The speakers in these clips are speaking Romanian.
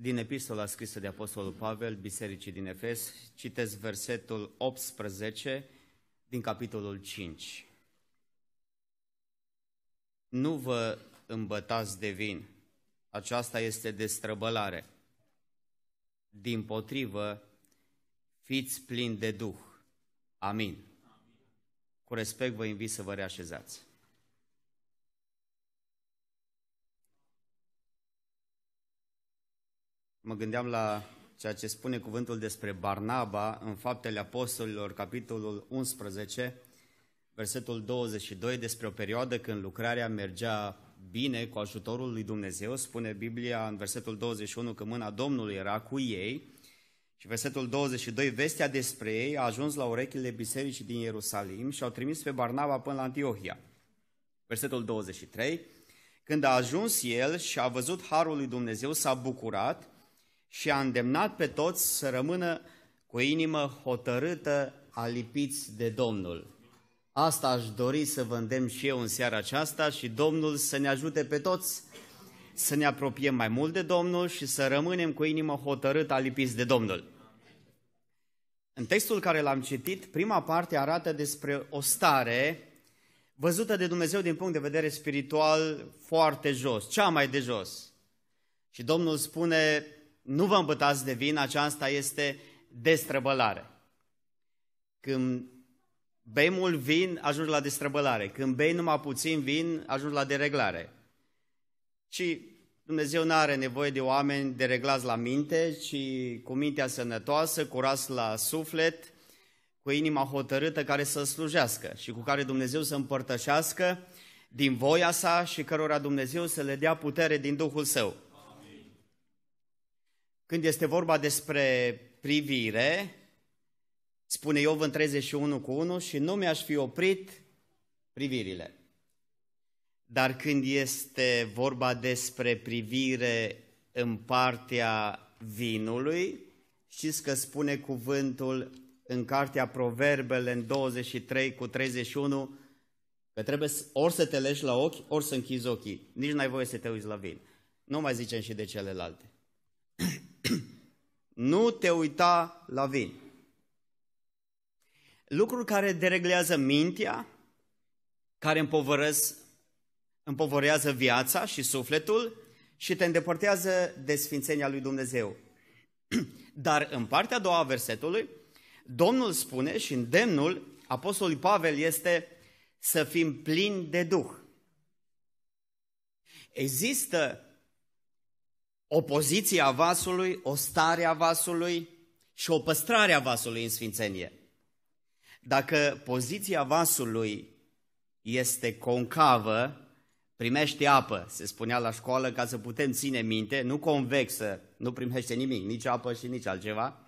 din epistola scrisă de Apostolul Pavel, Bisericii din Efes, citesc versetul 18 din capitolul 5. Nu vă îmbătați de vin, aceasta este destrăbălare. Din potrivă, fiți plini de Duh. Amin. Cu respect vă invit să vă reașezați. mă gândeam la ceea ce spune cuvântul despre Barnaba în Faptele Apostolilor, capitolul 11, versetul 22, despre o perioadă când lucrarea mergea bine cu ajutorul lui Dumnezeu. Spune Biblia în versetul 21 că mâna Domnului era cu ei și versetul 22, vestea despre ei a ajuns la urechile bisericii din Ierusalim și au trimis pe Barnaba până la Antiohia. Versetul 23, când a ajuns el și a văzut harul lui Dumnezeu, s-a bucurat – și a îndemnat pe toți să rămână cu inimă hotărâtă alipiți de Domnul. Asta aș dori să vă îndemn și eu în seara aceasta și Domnul să ne ajute pe toți să ne apropiem mai mult de Domnul și să rămânem cu inimă hotărâtă alipiți de Domnul. În textul care l-am citit, prima parte arată despre o stare văzută de Dumnezeu din punct de vedere spiritual foarte jos, cea mai de jos. Și Domnul spune, nu vă îmbătați de vin, aceasta este destrăbălare. Când bei mult vin, ajungi la destrăbălare. Când bei numai puțin vin, ajungi la dereglare. Și Dumnezeu nu are nevoie de oameni dereglați la minte, ci cu mintea sănătoasă, curat la suflet, cu inima hotărâtă care să slujească și cu care Dumnezeu să împărtășească din voia sa și cărora Dumnezeu să le dea putere din Duhul Său. Când este vorba despre privire, spune Iov în 31 cu 1, și nu mi-aș fi oprit privirile. Dar când este vorba despre privire în partea vinului, știți că spune cuvântul în cartea Proverbele în 23 cu 31 că trebuie ori să te legi la ochi, ori să închizi ochii. Nici n-ai voie să te uiți la vin. Nu mai zicem și de celelalte nu te uita la vin. Lucruri care dereglează mintea, care împovorează viața și sufletul și te îndepărtează de sfințenia lui Dumnezeu. Dar în partea a doua a versetului, Domnul spune și îndemnul Apostolului Pavel este să fim plini de Duh. Există opoziția vasului, o stare a vasului și o păstrare a vasului în sfințenie. Dacă poziția vasului este concavă, primește apă, se spunea la școală, ca să putem ține minte, nu convexă, nu primește nimic, nici apă și nici altceva.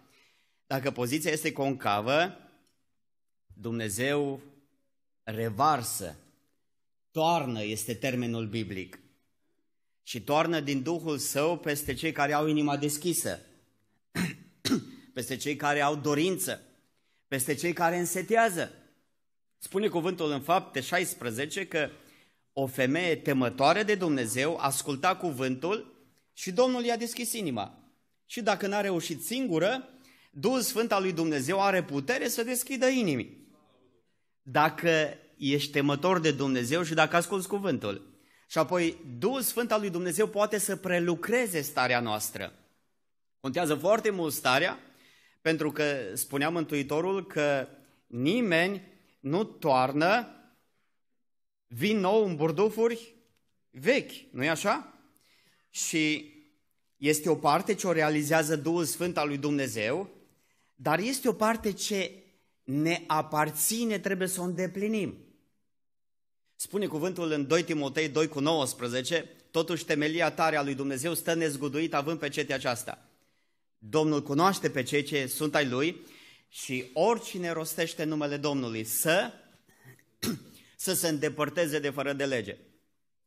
Dacă poziția este concavă, Dumnezeu revarsă, toarnă este termenul biblic și toarnă din Duhul Său peste cei care au inima deschisă, peste cei care au dorință, peste cei care însetează. Spune cuvântul în fapte 16 că o femeie temătoare de Dumnezeu asculta cuvântul și Domnul i-a deschis inima. Și dacă n-a reușit singură, Duhul Sfânt al lui Dumnezeu are putere să deschidă inimii. Dacă ești temător de Dumnezeu și dacă asculți cuvântul. Și apoi Duhul Sfânt al lui Dumnezeu poate să prelucreze starea noastră. Contează foarte mult starea, pentru că spunea Mântuitorul că nimeni nu toarnă vin nou în burdufuri vechi, nu-i așa? Și este o parte ce o realizează Duhul Sfânt al lui Dumnezeu, dar este o parte ce ne aparține, trebuie să o îndeplinim. Spune cuvântul în 2 Timotei 2 cu 19, totuși temelia tare a lui Dumnezeu stă nezguduit având pe cetea aceasta. Domnul cunoaște pe cei ce sunt ai lui și oricine rostește numele Domnului să, să se îndepărteze de fără de lege.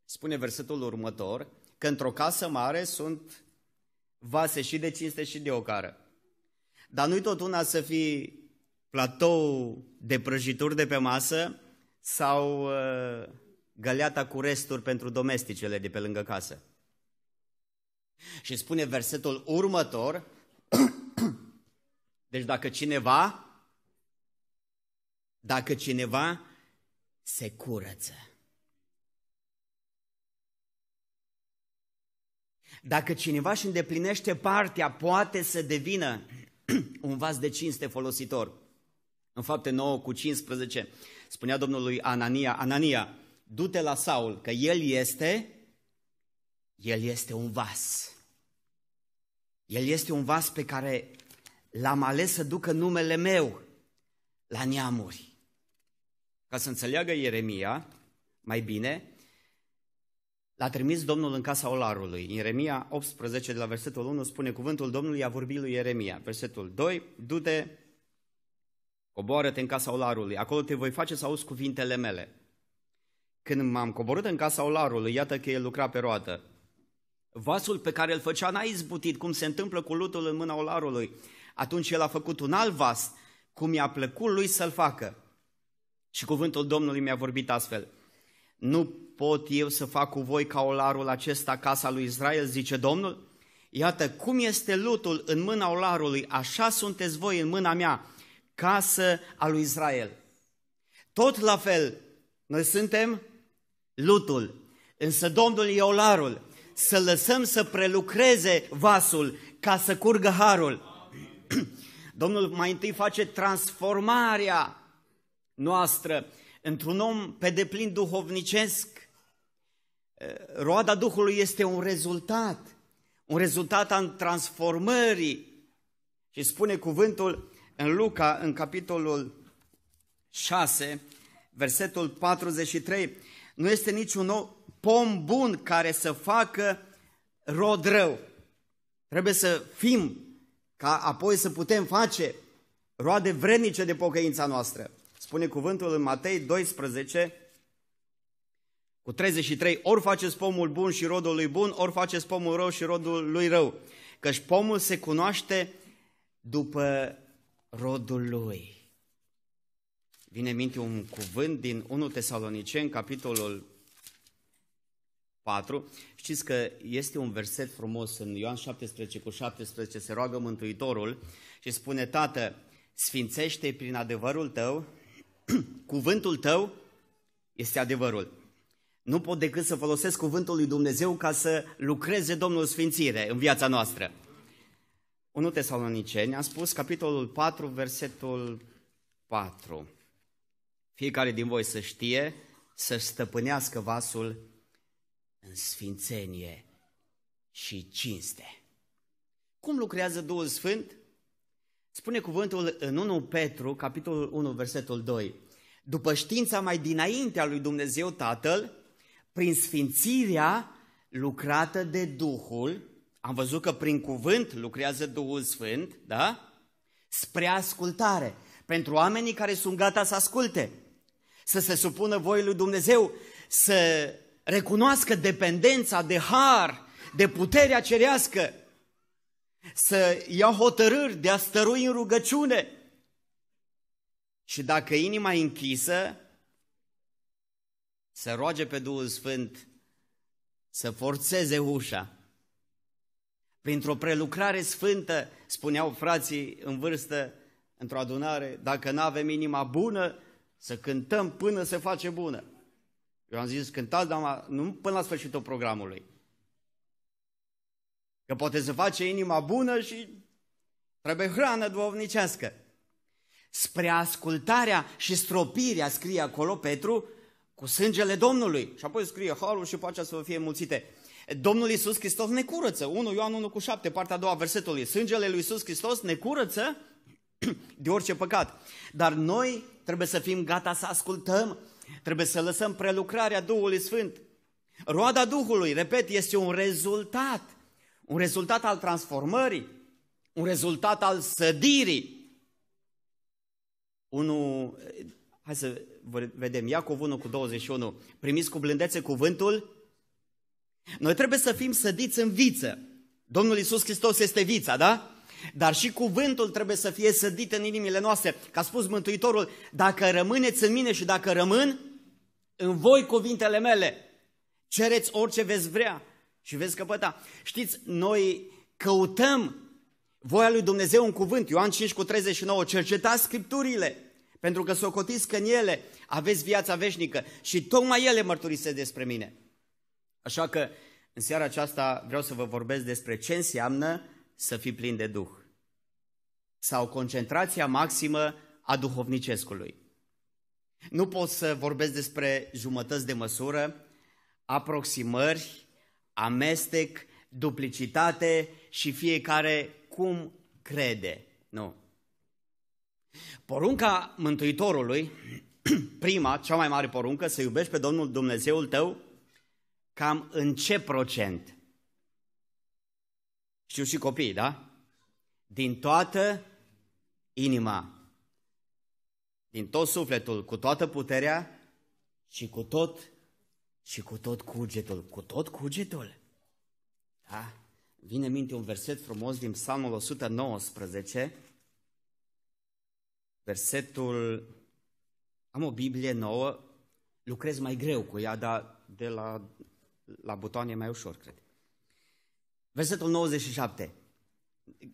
Spune versetul următor că într-o casă mare sunt vase și de cinste și de ocară. Dar nu-i tot una să fii platou de prăjituri de pe masă sau uh, găleata cu resturi pentru domesticele de pe lângă casă. Și spune versetul următor, deci dacă cineva, dacă cineva se curăță. Dacă cineva își îndeplinește partea, poate să devină un vas de cinste folositor. În fapte 9 cu 15 spunea domnului Anania, Anania, du-te la Saul, că el este, el este un vas. El este un vas pe care l-am ales să ducă numele meu la neamuri. Ca să înțeleagă Ieremia mai bine, L-a trimis Domnul în casa olarului. Ieremia 18, de la versetul 1, spune cuvântul Domnului, a vorbit lui Ieremia. Versetul 2, du-te Coboară-te în casa olarului, acolo te voi face să auzi cuvintele mele. Când m-am coborât în casa olarului, iată că el lucra pe roată. Vasul pe care îl făcea n-a izbutit, cum se întâmplă cu lutul în mâna olarului. Atunci el a făcut un alt vas, cum i-a plăcut lui să-l facă. Și cuvântul Domnului mi-a vorbit astfel. Nu pot eu să fac cu voi ca olarul acesta casa lui Israel, zice Domnul? Iată cum este lutul în mâna olarului, așa sunteți voi în mâna mea casă a lui Israel. Tot la fel, noi suntem lutul, însă Domnul e olarul. Să lăsăm să prelucreze vasul ca să curgă harul. Domnul mai întâi face transformarea noastră într-un om pe deplin duhovnicesc. Eh, roada Duhului este un rezultat, un rezultat al transformării. Și spune cuvântul, în Luca, în capitolul 6, versetul 43, nu este niciun nou pom bun care să facă rod rău. Trebuie să fim ca apoi să putem face roade vrednice de pocăința noastră. Spune cuvântul în Matei 12, cu 33, ori faceți pomul bun și rodul lui bun, ori faceți pomul rău și rodul lui rău. Căci pomul se cunoaște după rodul lui. Vine în minte un cuvânt din 1 Tesalonicen, capitolul 4. Știți că este un verset frumos în Ioan 17 cu 17, se roagă Mântuitorul și spune, Tată, sfințește prin adevărul tău, cuvântul tău este adevărul. Nu pot decât să folosesc cuvântul lui Dumnezeu ca să lucreze Domnul Sfințire în viața noastră. 1 Tesaloniceni, am spus capitolul 4, versetul 4. Fiecare din voi să știe să stăpânească vasul în sfințenie și cinste. Cum lucrează Duhul Sfânt? Spune cuvântul în 1 Petru, capitolul 1, versetul 2. După știința mai dinaintea lui Dumnezeu Tatăl, prin sfințirea lucrată de Duhul, am văzut că prin cuvânt lucrează Duhul Sfânt, da? Spre ascultare. Pentru oamenii care sunt gata să asculte, să se supună voii lui Dumnezeu, să recunoască dependența de har, de puterea cerească, să ia hotărâri de a stărui în rugăciune. Și dacă inima e închisă, să roage pe Duhul Sfânt să forțeze ușa printr-o prelucrare sfântă, spuneau frații în vârstă, într-o adunare, dacă nu avem inima bună, să cântăm până se face bună. Eu am zis, cântați, dar nu până la sfârșitul programului. Că poate să face inima bună și trebuie hrană duovnicească. Spre ascultarea și stropirea, scrie acolo Petru, cu sângele Domnului. Și apoi scrie halul și pacea să vă fie mulțite. Domnul Iisus Hristos ne curăță. 1 Ioan 1 cu 7, partea a doua versetului. Sângele lui Iisus Hristos ne curăță de orice păcat. Dar noi trebuie să fim gata să ascultăm, trebuie să lăsăm prelucrarea Duhului Sfânt. Roada Duhului, repet, este un rezultat, un rezultat al transformării, un rezultat al sădirii. Unu, hai să vedem, Iacov 1 cu 21, primiți cu blândețe cuvântul noi trebuie să fim sădiți în viță. Domnul Isus Hristos este vița, da? Dar și cuvântul trebuie să fie sădit în inimile noastre. Ca a spus Mântuitorul, dacă rămâneți în mine și dacă rămân, în voi cuvintele mele, cereți orice veți vrea și veți căpăta. Știți, noi căutăm voia lui Dumnezeu în cuvânt, Ioan 5 cu 39, cercetați scripturile, pentru că socotiți că în ele aveți viața veșnică și tocmai ele mărturisesc despre mine. Așa că în seara aceasta vreau să vă vorbesc despre ce înseamnă să fii plin de Duh sau concentrația maximă a duhovnicescului. Nu pot să vorbesc despre jumătăți de măsură, aproximări, amestec, duplicitate și fiecare cum crede. Nu. Porunca Mântuitorului, prima, cea mai mare poruncă, să iubești pe Domnul Dumnezeul tău cam în ce procent? Știu și copiii, da? Din toată inima, din tot sufletul, cu toată puterea și cu tot și cu tot cugetul, cu tot cugetul. Da? Vine în minte un verset frumos din Psalmul 119, versetul, am o Biblie nouă, lucrez mai greu cu ea, dar de la la butoane e mai ușor, cred. Versetul 97.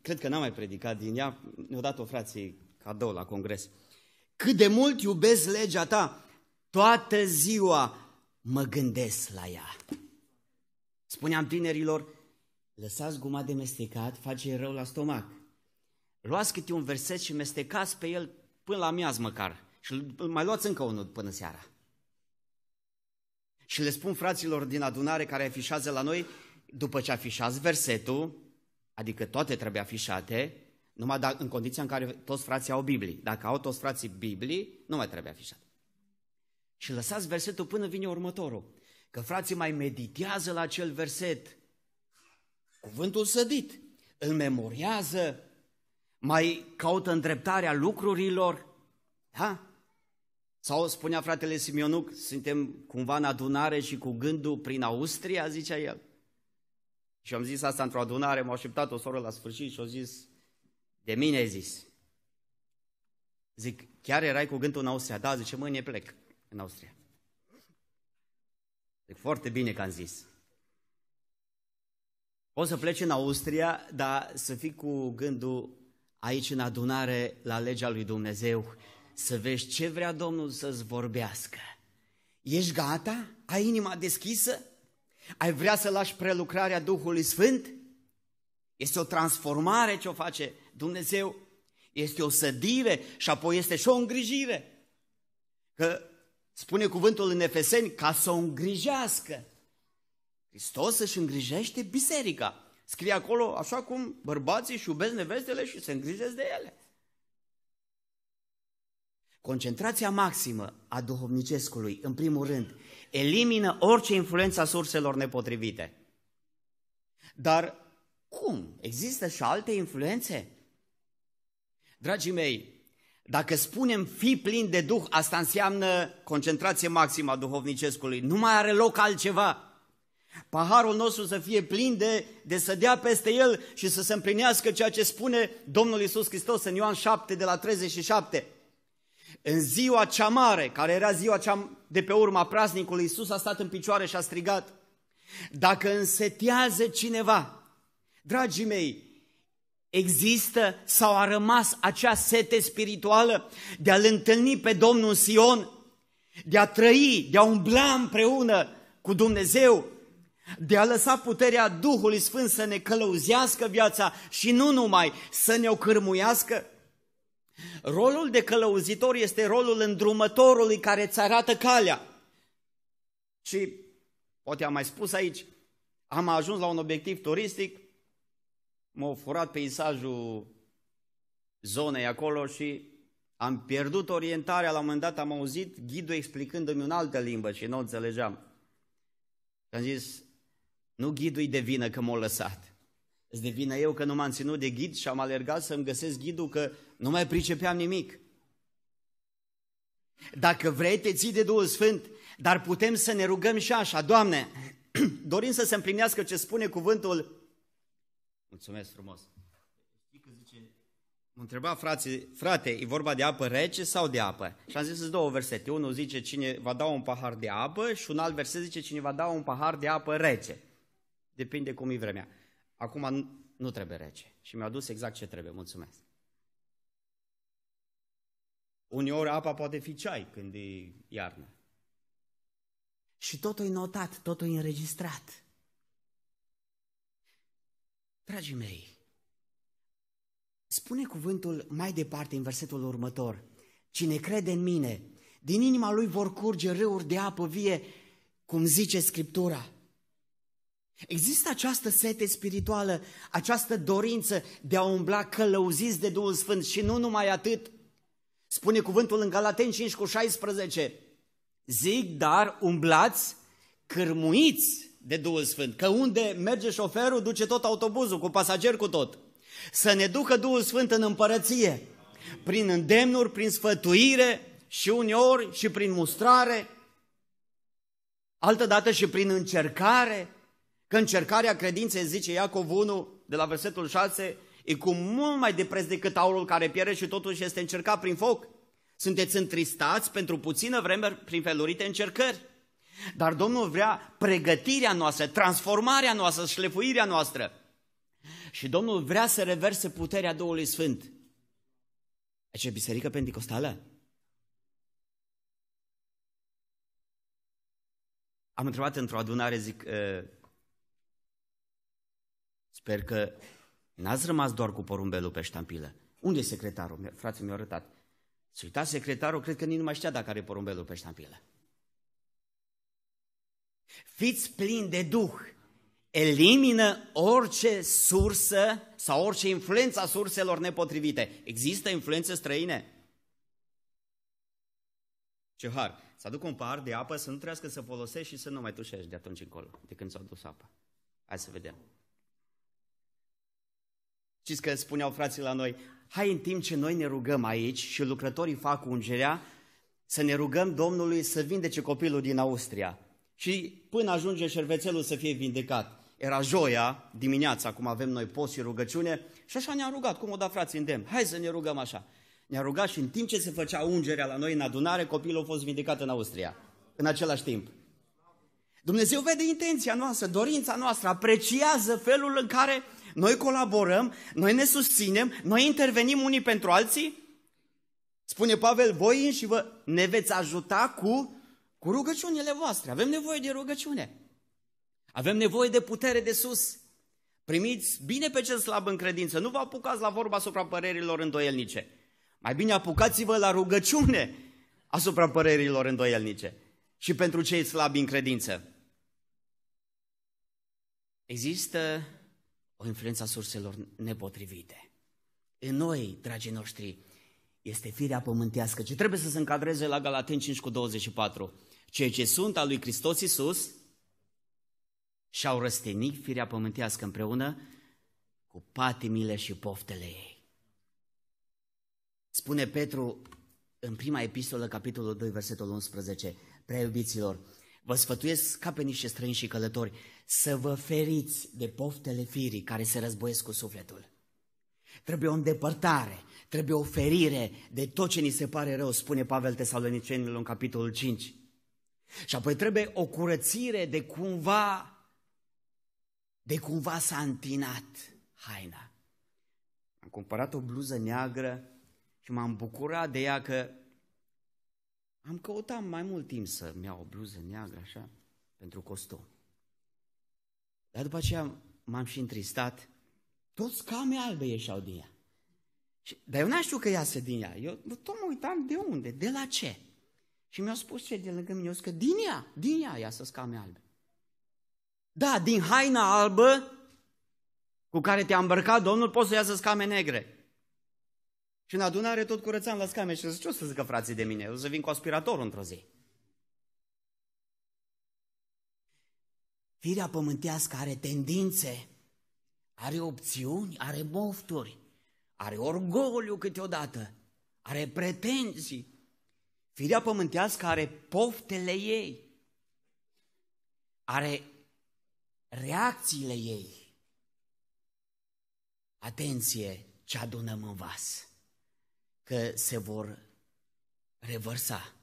Cred că n-am mai predicat din ea, ne-o dat-o frații cadou la congres. Cât de mult iubesc legea ta, toată ziua mă gândesc la ea. Spuneam tinerilor, lăsați guma de mestecat, face rău la stomac. Luați câte un verset și mestecați pe el până la miaz măcar. Și mai luați încă unul până seara. Și le spun fraților din adunare care afișează la noi, după ce afișați versetul, adică toate trebuie afișate, numai dacă, în condiția în care toți frații au biblie. Dacă au toți frații biblie, nu mai trebuie afișat. Și lăsați versetul până vine următorul. Că frații mai meditează la acel verset. Cuvântul sădit. Îl memoriază, mai caută îndreptarea lucrurilor. Da? Sau spunea fratele Simionuc, suntem cumva în adunare și cu gândul prin Austria, zicea el. Și am zis asta într-o adunare, m-a așteptat o soră la sfârșit și a zis, de mine ai zis. Zic, chiar erai cu gândul în Austria? Da, zice, mâine plec în Austria. Zic, foarte bine că am zis. O să pleci în Austria, dar să fii cu gândul aici în adunare la legea lui Dumnezeu să vezi ce vrea Domnul să-ți vorbească. Ești gata? Ai inima deschisă? Ai vrea să lași prelucrarea Duhului Sfânt? Este o transformare ce o face Dumnezeu. Este o sădire și apoi este și o îngrijire. Că spune cuvântul în Efeseni ca să o îngrijească. Hristos își îngrijește biserica. Scrie acolo așa cum bărbații și iubesc nevestele și se îngrijesc de ele. Concentrația maximă a duhovnicescului, în primul rând, elimină orice influență a surselor nepotrivite. Dar cum? Există și alte influențe? Dragii mei, dacă spunem fi plin de Duh, asta înseamnă concentrație maximă a duhovnicescului. Nu mai are loc altceva. Paharul nostru să fie plin de, de să dea peste el și să se împlinească ceea ce spune Domnul Isus Hristos în Ioan 7, de la 37. În ziua cea mare, care era ziua cea de pe urma praznicului, Iisus a stat în picioare și a strigat, dacă însetează cineva, dragii mei, există sau a rămas acea sete spirituală de a-L întâlni pe Domnul Sion, de a trăi, de a umbla împreună cu Dumnezeu, de a lăsa puterea Duhului Sfânt să ne călăuzească viața și nu numai să ne o cârmuiască? Rolul de călăuzitor este rolul îndrumătorului care îți arată calea. Și, poate am mai spus aici, am ajuns la un obiectiv turistic, m-au furat peisajul zonei acolo și am pierdut orientarea, la un moment dat am auzit ghidul explicându-mi în altă limbă și nu o înțelegeam. Și am zis, nu ghidul de vină că m au lăsat. Îți devină eu că nu m-am ținut de ghid și am alergat să-mi găsesc ghidul că nu mai pricepeam nimic. Dacă vrei, te ții de Duhul Sfânt, dar putem să ne rugăm și așa. Doamne, dorim să se împlinească ce spune cuvântul. Mulțumesc frumos. Mă întreba frații, frate, e vorba de apă rece sau de apă? Și am zis două versete. Unul zice cine va da un pahar de apă și un alt verset zice cine va da un pahar de apă rece. Depinde cum e vremea. Acum nu trebuie rece. Și mi-a dus exact ce trebuie, mulțumesc. Uneori apa poate fi ceai când e iarnă. Și totul e notat, totul e înregistrat. Dragii mei, spune cuvântul mai departe în versetul următor. Cine crede în mine, din inima lui vor curge râuri de apă vie, cum zice Scriptura. Există această sete spirituală, această dorință de a umbla călăuziți de Duhul Sfânt și nu numai atât. Spune cuvântul în Galaten 5 cu 16, zic, dar umblați cârmuiți de Duhul Sfânt, că unde merge șoferul, duce tot autobuzul, cu pasager cu tot. Să ne ducă Duhul Sfânt în împărăție, prin îndemnuri, prin sfătuire și uneori și prin mustrare, altădată și prin încercare, Că încercarea credinței, zice Iacov 1, de la versetul 6, e cu mult mai de preț decât aurul care piere și totuși este încercat prin foc. Sunteți întristați pentru puțină vreme prin felurite încercări. Dar Domnul vrea pregătirea noastră, transformarea noastră, șlefuirea noastră. Și Domnul vrea să reverse puterea Duhului Sfânt. Aici e biserică pentecostală? Am întrebat într-o adunare, zic, ă, Sper că n-ați rămas doar cu porumbelul pe ștampilă. Unde e secretarul? Frații mi-au arătat. Să uita secretarul, cred că nici nu mai știa dacă are porumbelul pe ștampilă. Fiți plini de Duh. Elimină orice sursă sau orice influență a surselor nepotrivite. Există influențe străine? Ce har! Să aduc un pahar de apă, să nu trească să folosești și să nu mai tușești de atunci încolo, de când s-a dus apa. Hai să vedem. Știți că spuneau frații la noi, hai în timp ce noi ne rugăm aici și lucrătorii fac ungerea, să ne rugăm Domnului să vindece copilul din Austria. Și până ajunge șervețelul să fie vindecat. Era joia dimineața, cum avem noi post și rugăciune, și așa ne a rugat, cum o da frații în demn, hai să ne rugăm așa. Ne-a rugat și în timp ce se făcea ungerea la noi în adunare, copilul a fost vindecat în Austria, în același timp. Dumnezeu vede intenția noastră, dorința noastră, apreciază felul în care noi colaborăm, noi ne susținem, noi intervenim unii pentru alții? Spune Pavel, voi și vă ne veți ajuta cu, cu rugăciunile voastre. Avem nevoie de rugăciune. Avem nevoie de putere de sus. Primiți bine pe cel slab în credință. Nu vă apucați la vorba asupra părerilor îndoielnice. Mai bine apucați-vă la rugăciune asupra părerilor îndoielnice și pentru cei slabi în credință. Există o influență a surselor nepotrivite. În noi, dragii noștri, este firea pământească, ce trebuie să se încadreze la Galaten 5 cu 24. Cei ce sunt al lui Hristos Iisus și-au răstenit firea pământească împreună cu patimile și poftele ei. Spune Petru în prima epistolă, capitolul 2, versetul 11, prea iubiților, Vă sfătuiesc ca pe niște străini și călători să vă feriți de poftele firii care se războiesc cu sufletul. Trebuie o îndepărtare, trebuie o ferire de tot ce ni se pare rău, spune Pavel Tesalonicenilor în capitolul 5. Și apoi trebuie o curățire de cumva, de cumva s-a întinat haina. Am cumpărat o bluză neagră și m-am bucurat de ea că am căutat mai mult timp să-mi iau o bluză neagră, așa, pentru costum. Dar după aceea m-am și întristat. Toți came albe ieșeau din ea. Și, dar eu n-am știut că iasă din ea. Eu tot mă uitam de unde, de la ce. Și mi-au spus ce de lângă mine, că din ea, din ea iasă scame albe. Da, din haina albă cu care te-a îmbrăcat Domnul, poți să iasă scame negre. Și în adunare tot curățam la scame și zic, ce o să zică frații de mine? O să vin cu aspiratorul într-o zi. Firea pământească are tendințe, are opțiuni, are mofturi, are orgoliu câteodată, are pretenții. Firea pământească are poftele ei, are reacțiile ei. Atenție ce adunăm în vas! că se vor revărsa.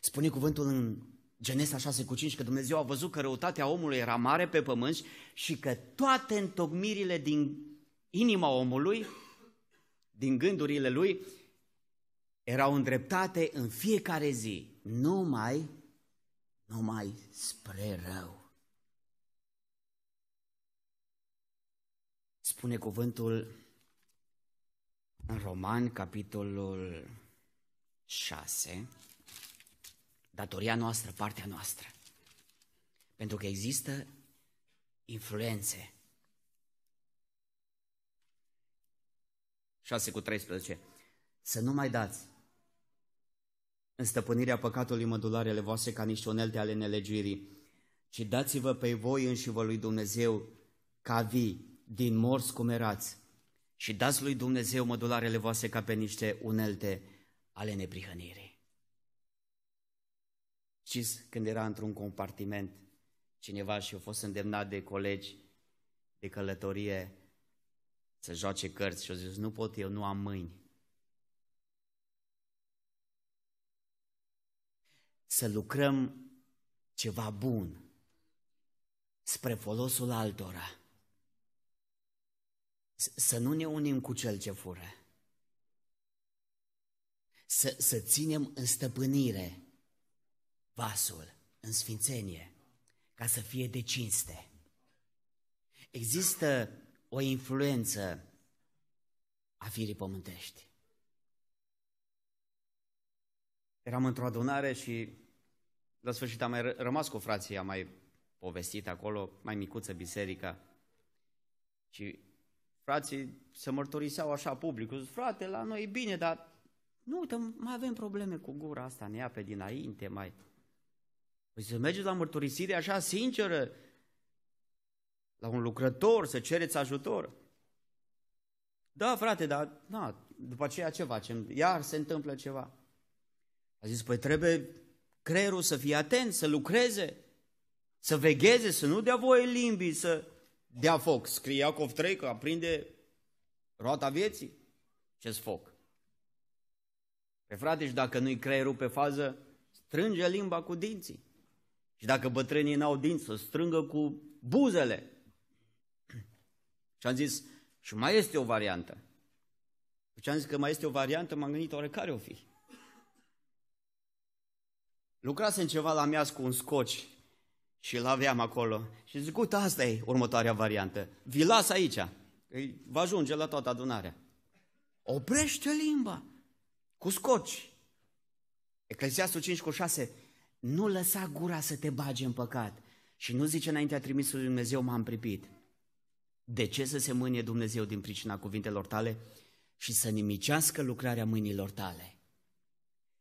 Spune cuvântul în Genesa 6 cu 5 că Dumnezeu a văzut că răutatea omului era mare pe pământ și că toate întocmirile din inima omului, din gândurile lui, erau îndreptate în fiecare zi, numai, numai spre rău. Spune cuvântul în Roman, capitolul 6, datoria noastră, partea noastră. Pentru că există influențe. 6 cu 13. Să nu mai dați în stăpânirea păcatului mădularele voastre ca niște unelte ale nelegirii, ci dați-vă pe voi înși vă lui Dumnezeu ca vii, din morți cum erați, și dați lui Dumnezeu mădularele voastre ca pe niște unelte ale neprihănirii. Știți, când era într-un compartiment cineva și a fost îndemnat de colegi de călătorie să joace cărți și a zis, nu pot eu, nu am mâini. Să lucrăm ceva bun spre folosul altora. Să nu ne unim cu cel ce fură. Să, să ținem în stăpânire vasul, în sfințenie, ca să fie de cinste. Există o influență a firii pământești. Eram într-o adunare și la sfârșit am mai rămas cu frații, am mai povestit acolo, mai micuță biserica. Și frații se mărturiseau așa public, zic, frate, la noi e bine, dar nu uite, mai avem probleme cu gura asta, ne ia pe dinainte, mai... Păi să mergeți la mărturisire așa sinceră, la un lucrător, să cereți ajutor. Da, frate, dar na, după aceea ce facem? Iar se întâmplă ceva. A zis, păi trebuie creierul să fie atent, să lucreze, să vegheze, să nu dea voie limbii, să dea foc. Scrie Iacov 3 că aprinde roata vieții ce foc. Pe frate, și dacă nu-i creierul pe fază, strânge limba cu dinții. Și dacă bătrânii n-au dinți, să strângă cu buzele. Și am zis, și mai este o variantă. Și am zis că mai este o variantă, m-am gândit, oare care o fi? Lucrasem ceva la miaz cu un scoci și îl aveam acolo. Și zic, uite, asta e următoarea variantă. Vi las aici. Îi va ajunge la toată adunarea. Oprește limba cu scoci. Eclesiastul 5 cu 6. Nu lăsa gura să te bage în păcat. Și nu zice înaintea trimisului Dumnezeu m-am pripit. De ce să se mânie Dumnezeu din pricina cuvintelor tale și să nimicească lucrarea mâinilor tale?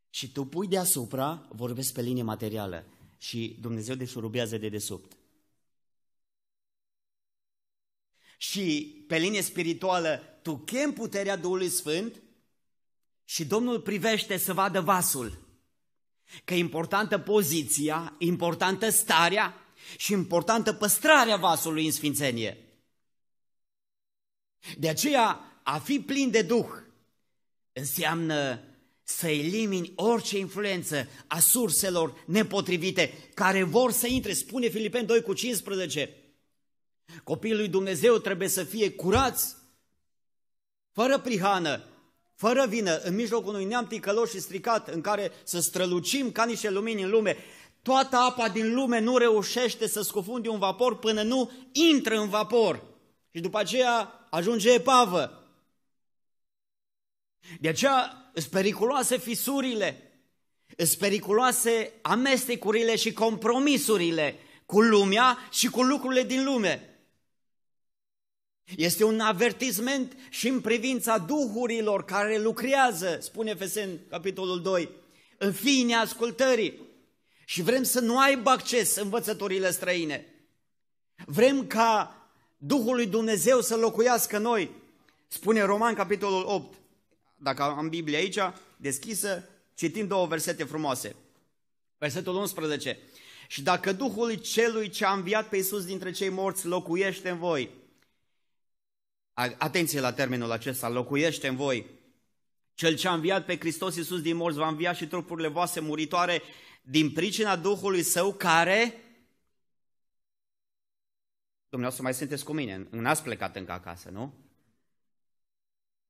Și tu pui deasupra, vorbesc pe linie materială, și Dumnezeu deșurubează de desubt. Și pe linie spirituală, tu chem puterea Duhului Sfânt și Domnul privește să vadă vasul. Că e importantă poziția, importantă starea și importantă păstrarea vasului în sfințenie. De aceea, a fi plin de Duh înseamnă să elimini orice influență a surselor nepotrivite care vor să intre, spune Filipen 2 cu 15. copilul lui Dumnezeu trebuie să fie curați, fără prihană, fără vină, în mijlocul unui neam ticălos și stricat, în care să strălucim ca niște lumini în lume. Toată apa din lume nu reușește să scufunde un vapor până nu intră în vapor. Și după aceea ajunge epavă, de aceea sunt periculoase fisurile, sunt periculoase amestecurile și compromisurile cu lumea și cu lucrurile din lume. Este un avertisment și în privința duhurilor care lucrează, spune Fesen capitolul 2, în fine ascultării. Și vrem să nu aibă acces învățăturile străine. Vrem ca Duhul lui Dumnezeu să locuiască noi, spune Roman capitolul 8 dacă am Biblia aici, deschisă, citim două versete frumoase. Versetul 11. Și dacă Duhul Celui ce a înviat pe Iisus dintre cei morți locuiește în voi, atenție la termenul acesta, locuiește în voi, cel ce a înviat pe Hristos Iisus din morți va învia și trupurile voastre muritoare din pricina Duhului Său care... Dumneavoastră mai sunteți cu mine, n-ați plecat încă acasă, nu?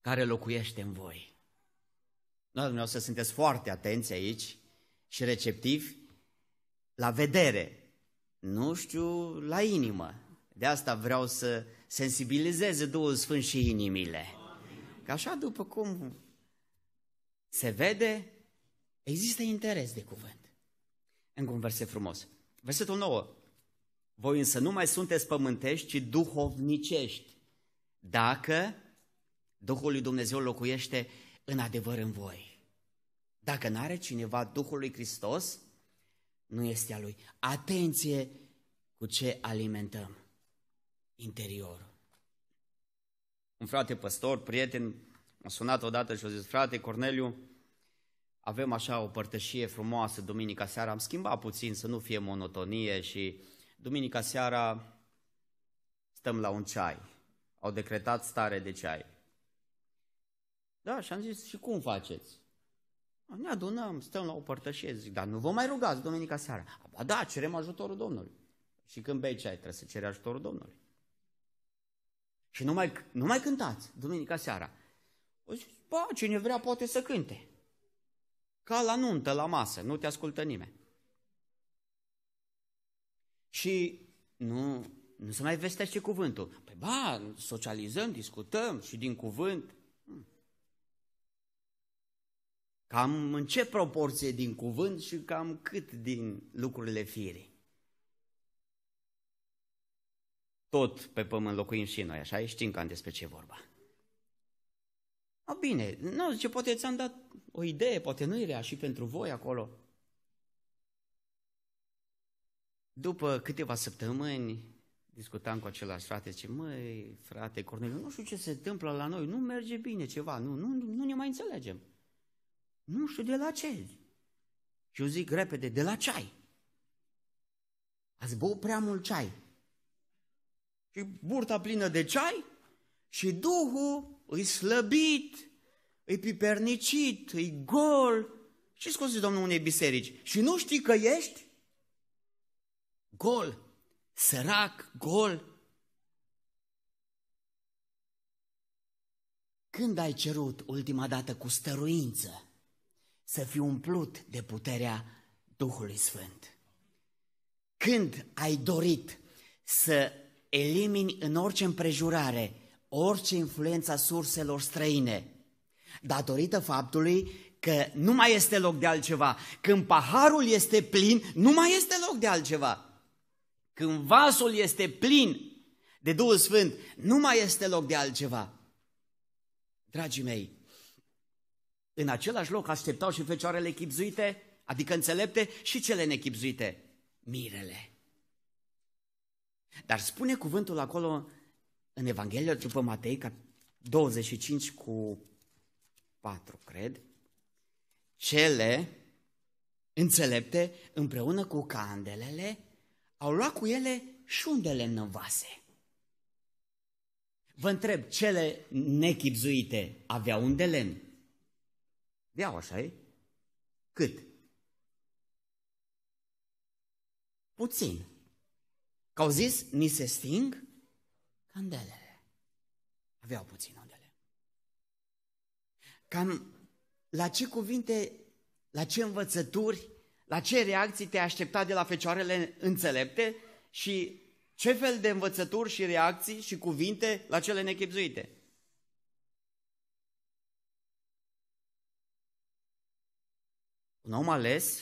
care locuiește în voi. Noi dumneavoastră sunteți foarte atenți aici și receptivi la vedere, nu știu, la inimă. De asta vreau să sensibilizeze Duhul Sfânt și inimile. Că așa după cum se vede, există interes de cuvânt. Încă un verset frumos. Versetul 9. Voi însă nu mai sunteți pământești, ci duhovnicești. Dacă Duhul lui Dumnezeu locuiește în adevăr în voi. Dacă nu are cineva Duhul lui Hristos, nu este a lui. Atenție cu ce alimentăm interior. Un frate păstor, prieten, m-a sunat odată și a zis, frate Corneliu, avem așa o părtășie frumoasă duminica seara, am schimbat puțin să nu fie monotonie și duminica seara stăm la un ceai. Au decretat stare de ceai. Da, și am zis, și cum faceți? Ne adunăm, stăm la o părtășie, zic, dar nu vă mai rugați duminica seara. Ba da, cerem ajutorul Domnului. Și când bei ceai, trebuie să ceri ajutorul Domnului. Și nu mai, nu mai cântați duminica seara. O zis, ba, cine vrea poate să cânte. Ca la nuntă, la masă, nu te ascultă nimeni. Și nu, nu se mai vestește cuvântul. Păi ba, socializăm, discutăm și din cuvânt Cam în ce proporție din cuvânt și cam cât din lucrurile firii. Tot pe pământ locuim și noi, așa? Știm cam despre ce vorba. A, bine, nu, zice, poate ți-am dat o idee, poate nu era și pentru voi acolo. După câteva săptămâni, discutam cu același frate, zice, măi, frate, Corneliu, nu știu ce se întâmplă la noi, nu merge bine ceva, nu, nu, nu ne mai înțelegem. Nu știu de la ce. Și eu zic repede, de la ceai. Ați băut prea mult ceai. Și burta plină de ceai și Duhul îi slăbit, îi pipernicit, îi gol. Și scuze Domnul unei biserici, și nu știi că ești gol, sărac, gol. Când ai cerut ultima dată cu stăruință? să fii umplut de puterea Duhului Sfânt. Când ai dorit să elimini în orice împrejurare, orice influența surselor străine, datorită faptului că nu mai este loc de altceva. Când paharul este plin, nu mai este loc de altceva. Când vasul este plin de Duhul Sfânt, nu mai este loc de altceva. Dragii mei, în același loc așteptau și fecioarele echipzuite, adică înțelepte, și cele nechipzuite, mirele. Dar spune cuvântul acolo în Evanghelia după Matei, ca 25 cu 4, cred, cele înțelepte împreună cu candelele au luat cu ele și undele în vase. Vă întreb, cele nechipzuite aveau un de lemn, Iau așa e. Cât? Puțin. Că au zis, ni se sting candelele. Aveau puțin odele. Cam la ce cuvinte, la ce învățături, la ce reacții te aștepta de la fecioarele înțelepte și ce fel de învățături și reacții și cuvinte la cele nechipzuite? Un om ales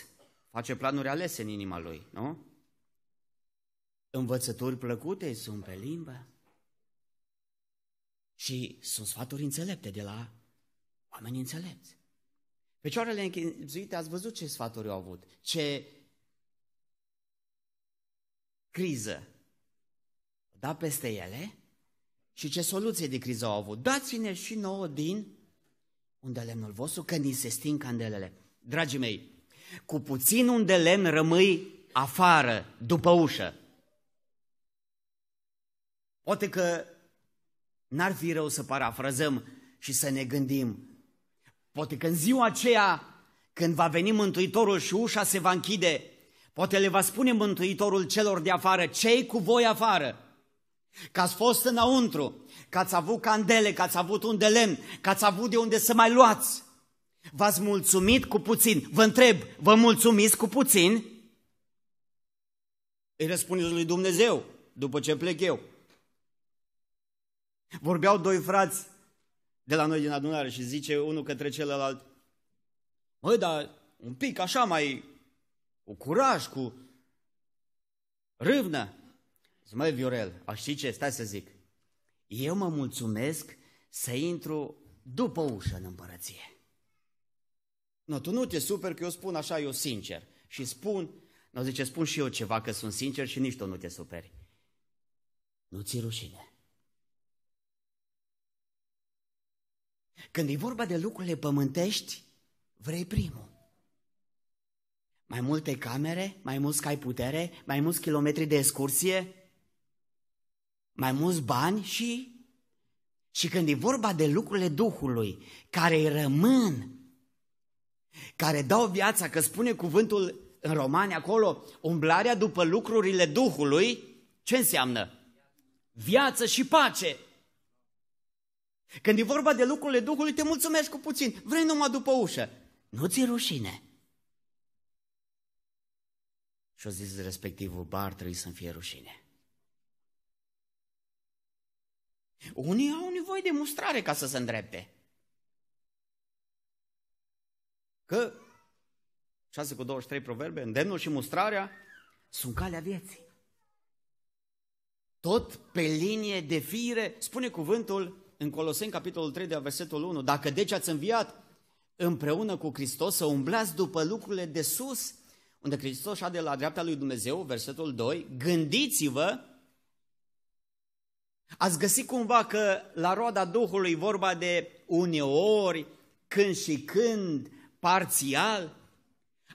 face planuri alese în inima lui, nu? Învățături plăcute sunt pe limbă și sunt sfaturi înțelepte de la oameni înțelepți. Fecioarele închizuite, ați văzut ce sfaturi au avut, ce criză da peste ele și ce soluție de criză au avut. Dați-ne și nouă din unde lemnul vostru, că ni se sting candelele. Dragii mei, cu puțin un de lemn rămâi afară, după ușă. Poate că n-ar fi rău să parafrazăm și să ne gândim. Poate că în ziua aceea, când va veni Mântuitorul și ușa se va închide, poate le va spune Mântuitorul celor de afară, cei cu voi afară, că ați fost înăuntru, că ați avut candele, că ați avut un de lemn, că ați avut de unde să mai luați. V-ați mulțumit cu puțin. Vă întreb, vă mulțumiți cu puțin? Îi răspundeți lui Dumnezeu după ce plec eu. Vorbeau doi frați de la noi din adunare și zice unul către celălalt, măi, dar un pic așa mai cu curaj, cu râvnă. Zice, măi, Viorel, a ști ce, stai să zic. Eu mă mulțumesc să intru după ușă în împărăție. Nu, tu nu te super că eu spun așa, eu sincer. Și spun, nu zice, spun și eu ceva că sunt sincer și nici tu nu te superi. Nu ți rușine. Când e vorba de lucrurile pământești, vrei primul. Mai multe camere, mai mulți cai putere, mai mulți kilometri de excursie, mai mulți bani și... Și când e vorba de lucrurile Duhului, care rămân care dau viața, că spune cuvântul în Romani acolo, umblarea după lucrurile Duhului, ce înseamnă? Viață și pace. Când e vorba de lucrurile Duhului, te mulțumești cu puțin, vrei numai după ușă. Nu ți rușine. Și-o zis respectivul, bar trebuie să-mi fie rușine. Unii au nevoie de mustrare ca să se îndrepte. Că 6 cu 23 proverbe, îndemnul și mustrarea sunt calea vieții. Tot pe linie de fire, spune cuvântul în Coloseni, capitolul 3, de versetul 1. Dacă deci ați înviat împreună cu Hristos, să umblați după lucrurile de sus, unde Hristos de la dreapta lui Dumnezeu, versetul 2, gândiți-vă, ați găsit cumva că la roada Duhului vorba de uneori, când și când, parțial.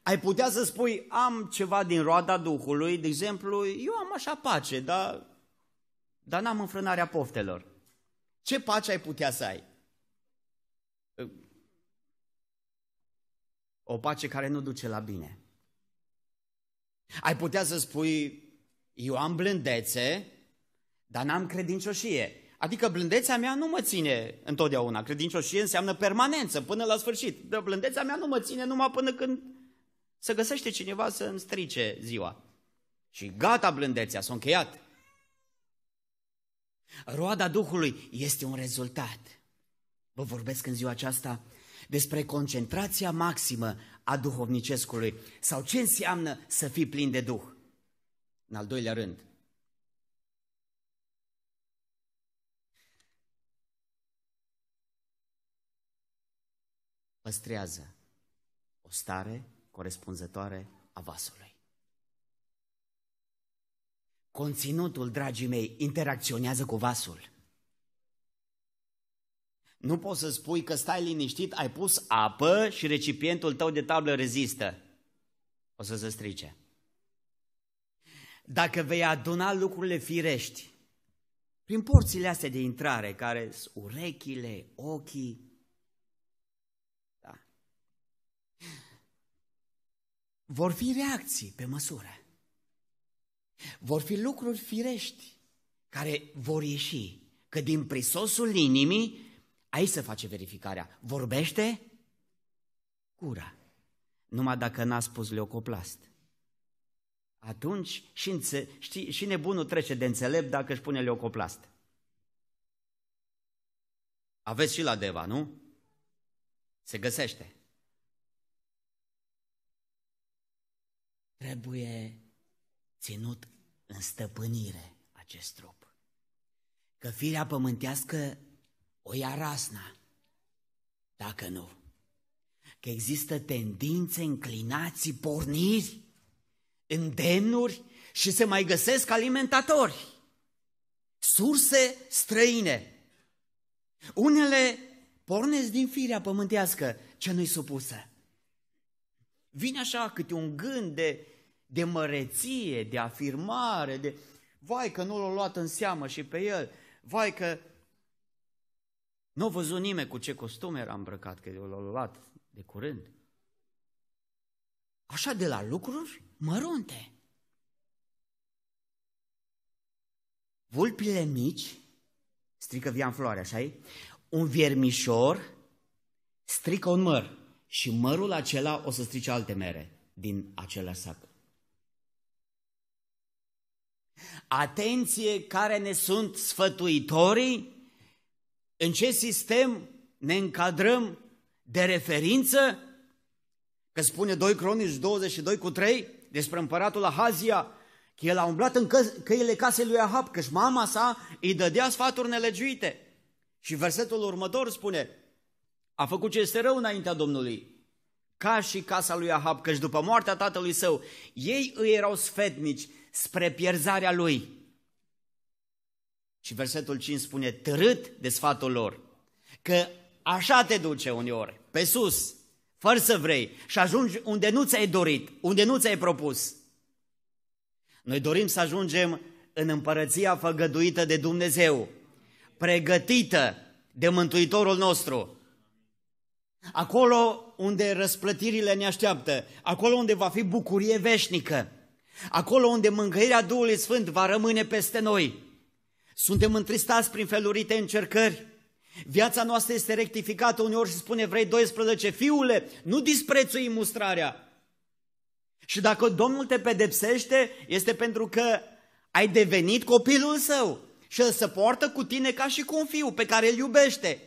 Ai putea să spui, am ceva din roada Duhului, de exemplu, eu am așa pace, dar, dar n-am înfrânarea poftelor. Ce pace ai putea să ai? O pace care nu duce la bine. Ai putea să spui, eu am blândețe, dar n-am credincioșie. Adică blândețea mea nu mă ține întotdeauna. Credincioșie înseamnă permanență, până la sfârșit. De blândețea mea nu mă ține numai până când se găsește cineva să îmi strice ziua. Și gata blândețea, s-a încheiat. Roada Duhului este un rezultat. Vă vorbesc în ziua aceasta despre concentrația maximă a duhovnicescului sau ce înseamnă să fii plin de Duh. În al doilea rând, păstrează o stare corespunzătoare a vasului. Conținutul, dragii mei, interacționează cu vasul. Nu poți să spui că stai liniștit, ai pus apă și recipientul tău de tablă rezistă. O să se strice. Dacă vei aduna lucrurile firești, prin porțile astea de intrare, care sunt urechile, ochii, vor fi reacții pe măsură. Vor fi lucruri firești care vor ieși, că din prisosul inimii, aici se face verificarea, vorbește cura. Numai dacă n-a spus leucoplast. Atunci și, înțe- știi, și nebunul trece de înțelept dacă își pune leucoplast. Aveți și la Deva, nu? Se găsește. trebuie ținut în stăpânire acest trup. Că firea pământească o ia rasna, dacă nu. Că există tendințe, înclinații, porniri, îndemnuri și se mai găsesc alimentatori, surse străine. Unele pornesc din firea pământească ce nu-i supusă. Vine așa câte un gând de de măreție, de afirmare, de vai că nu l-a luat în seamă și pe el, vai că nu a văzut nimeni cu ce costum era îmbrăcat, că l-a luat de curând. Așa de la lucruri mărunte. Vulpile mici strică via în floare, așa -i? Un viermișor strică un măr și mărul acela o să strice alte mere din același sac. Atenție care ne sunt sfătuitorii, în ce sistem ne încadrăm de referință, că spune 2 Cronici 22 cu 3 despre împăratul Ahazia, că el a umblat în căile casei lui Ahab, că și mama sa îi dădea sfaturi nelegiuite. Și versetul următor spune, a făcut ce este rău înaintea Domnului, ca și casa lui Ahab, căci după moartea tatălui său, ei îi erau sfetnici, spre pierzarea lui. Și versetul 5 spune, târât de sfatul lor, că așa te duce uneori, pe sus, fără să vrei, și ajungi unde nu ți-ai dorit, unde nu ți-ai propus. Noi dorim să ajungem în împărăția făgăduită de Dumnezeu, pregătită de Mântuitorul nostru. Acolo unde răsplătirile ne așteaptă, acolo unde va fi bucurie veșnică. Acolo unde mângâierea Duhului Sfânt va rămâne peste noi. Suntem întristați prin felurite încercări. Viața noastră este rectificată uneori și spune vrei 12, fiule, nu disprețui mustrarea. Și dacă Domnul te pedepsește, este pentru că ai devenit copilul său și îl se poartă cu tine ca și cu un fiu pe care îl iubește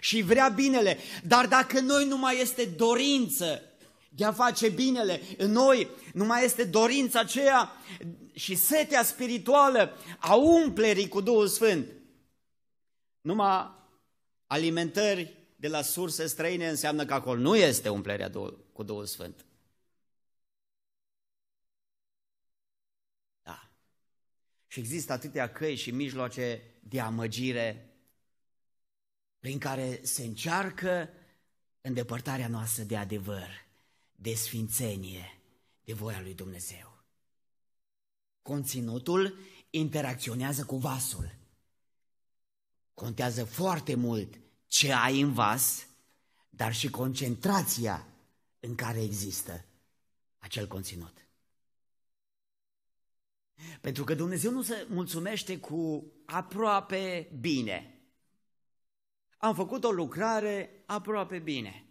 și vrea binele. Dar dacă noi nu mai este dorință, de a face binele. În noi nu mai este dorința aceea și setea spirituală a umplerii cu Duhul Sfânt. Numai alimentări de la surse străine înseamnă că acolo nu este umplerea cu Duhul Sfânt. Da. Și există atâtea căi și mijloace de amăgire prin care se încearcă îndepărtarea noastră de adevăr de sfințenie, de voia lui Dumnezeu. Conținutul interacționează cu vasul. Contează foarte mult ce ai în vas, dar și concentrația în care există acel conținut. Pentru că Dumnezeu nu se mulțumește cu aproape bine. Am făcut o lucrare aproape bine.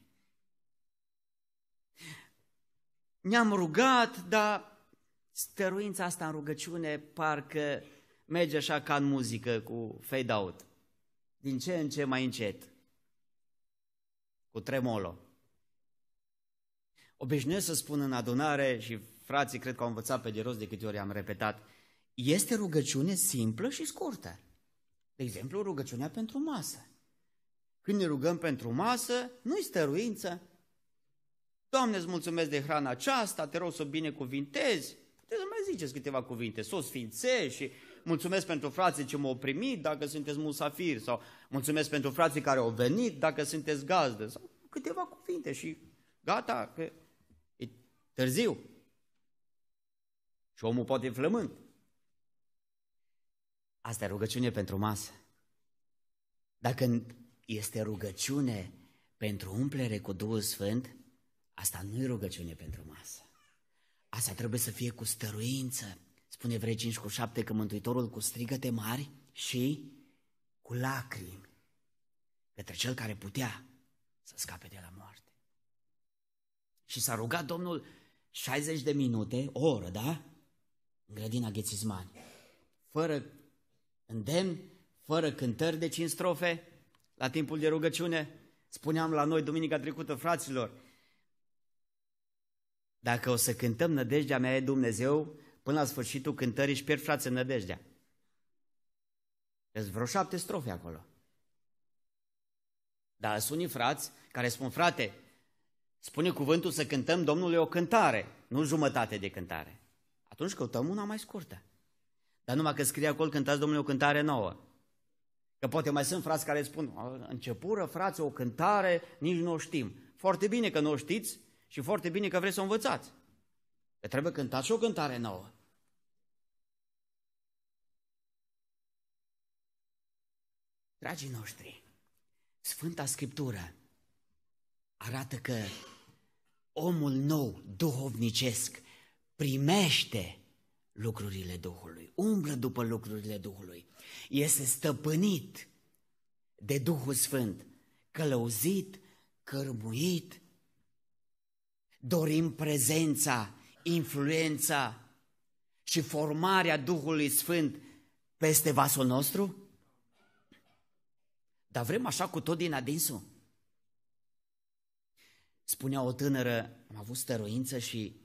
ne-am rugat, dar stăruința asta în rugăciune parcă merge așa ca în muzică cu fade-out. Din ce în ce mai încet. Cu tremolo. Obișnuiesc să spun în adunare și frații cred că au învățat pe de rost de câte ori am repetat, este rugăciune simplă și scurtă. De exemplu, rugăciunea pentru masă. Când ne rugăm pentru masă, nu-i stăruință, Doamne, îți mulțumesc de hrana aceasta, te rog să o binecuvintezi. Puteți să mai ziceți câteva cuvinte, să o sfințești și mulțumesc pentru frații ce m-au primit dacă sunteți musafiri sau mulțumesc pentru frații care au venit dacă sunteți gazdă sau câteva cuvinte și gata, că e târziu. Și omul poate flământ. Asta e rugăciune pentru masă. Dacă este rugăciune pentru umplere cu Duhul Sfânt, Asta nu e rugăciune pentru masă. Asta trebuie să fie cu stăruință. Spune vrei 5 cu 7 că Mântuitorul cu strigăte mari și cu lacrimi către cel care putea să scape de la moarte. Și s-a rugat Domnul 60 de minute, o oră, da? În grădina Ghețizmani. Fără îndemn, fără cântări de cinci strofe, la timpul de rugăciune. Spuneam la noi duminica trecută, fraților, dacă o să cântăm nădejdea mea e Dumnezeu, până la sfârșitul cântării își pierd frață nădejdea. Sunt vreo șapte strofe acolo. Dar sunt unii frați care spun, frate, spune cuvântul să cântăm Domnului o cântare, nu jumătate de cântare. Atunci căutăm una mai scurtă. Dar numai că scrie acolo, cântați Domnului o cântare nouă. Că poate mai sunt frați care spun, începură, frați, o cântare, nici nu o știm. Foarte bine că nu o știți, și foarte bine că vreți să o învățați. Că trebuie cântați și o cântare nouă. Dragii noștri, Sfânta Scriptură arată că omul nou, duhovnicesc, primește lucrurile Duhului, umblă după lucrurile Duhului, este stăpânit de Duhul Sfânt, călăuzit, cărbuit, dorim prezența, influența și formarea Duhului Sfânt peste vasul nostru? Dar vrem așa cu tot din adinsul? Spunea o tânără, am avut stăruință și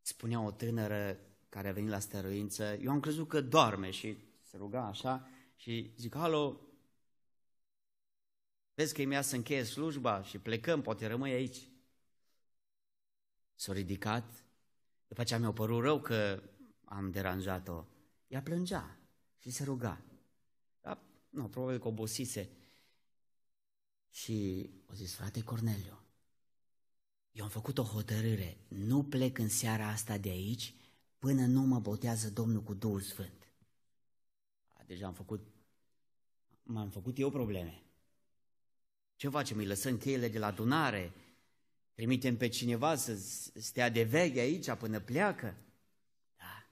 spunea o tânără care a venit la stăruință, eu am crezut că doarme și se ruga așa și zic, alo, vezi că imediat să încheie slujba și plecăm, poate rămâi aici s-a ridicat, după ce mi-a părut rău că am deranjat-o, ea plângea și se ruga. Dar, nu, probabil că obosise. Și o zis, frate Corneliu, eu am făcut o hotărâre, nu plec în seara asta de aici până nu mă botează Domnul cu Duhul Sfânt. deja deci am făcut, m-am făcut eu probleme. Ce facem? Îi lăsăm cheile de la adunare? Trimitem pe cineva să stea de veche aici până pleacă. Da.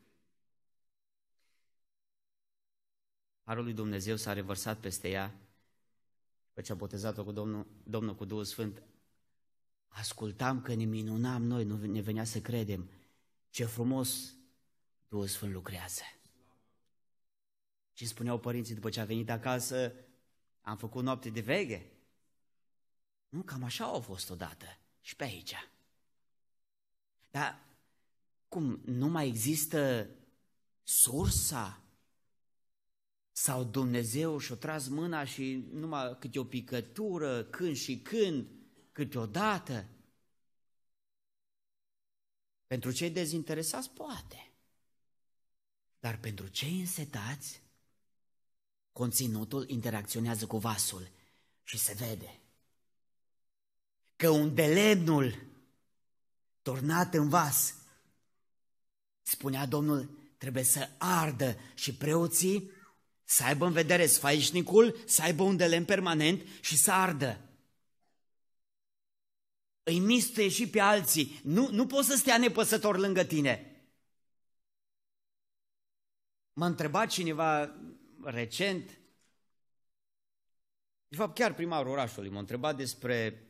Harul lui Dumnezeu s-a revărsat peste ea, pe ce a botezat-o cu Domnul, Domnul cu Duhul Sfânt. Ascultam că ne minunam noi, nu ne venea să credem ce frumos Duhul Sfânt lucrează. Și spuneau părinții după ce a venit acasă, am făcut noapte de veche. Nu, cam așa au fost odată și pe aici. Dar cum nu mai există sursa? Sau Dumnezeu și-o tras mâna și numai câte o picătură, când și când, câteodată? Pentru cei dezinteresați, poate. Dar pentru cei însetați, conținutul interacționează cu vasul și se vede că unde lemnul turnat în vas, spunea Domnul, trebuie să ardă și preoții să aibă în vedere sfaișnicul, să aibă un de lemn permanent și să ardă. Îi mistuie și pe alții. Nu, nu poți să stea nepăsător lângă tine. M-a întrebat cineva recent, de fapt chiar primarul orașului m-a întrebat despre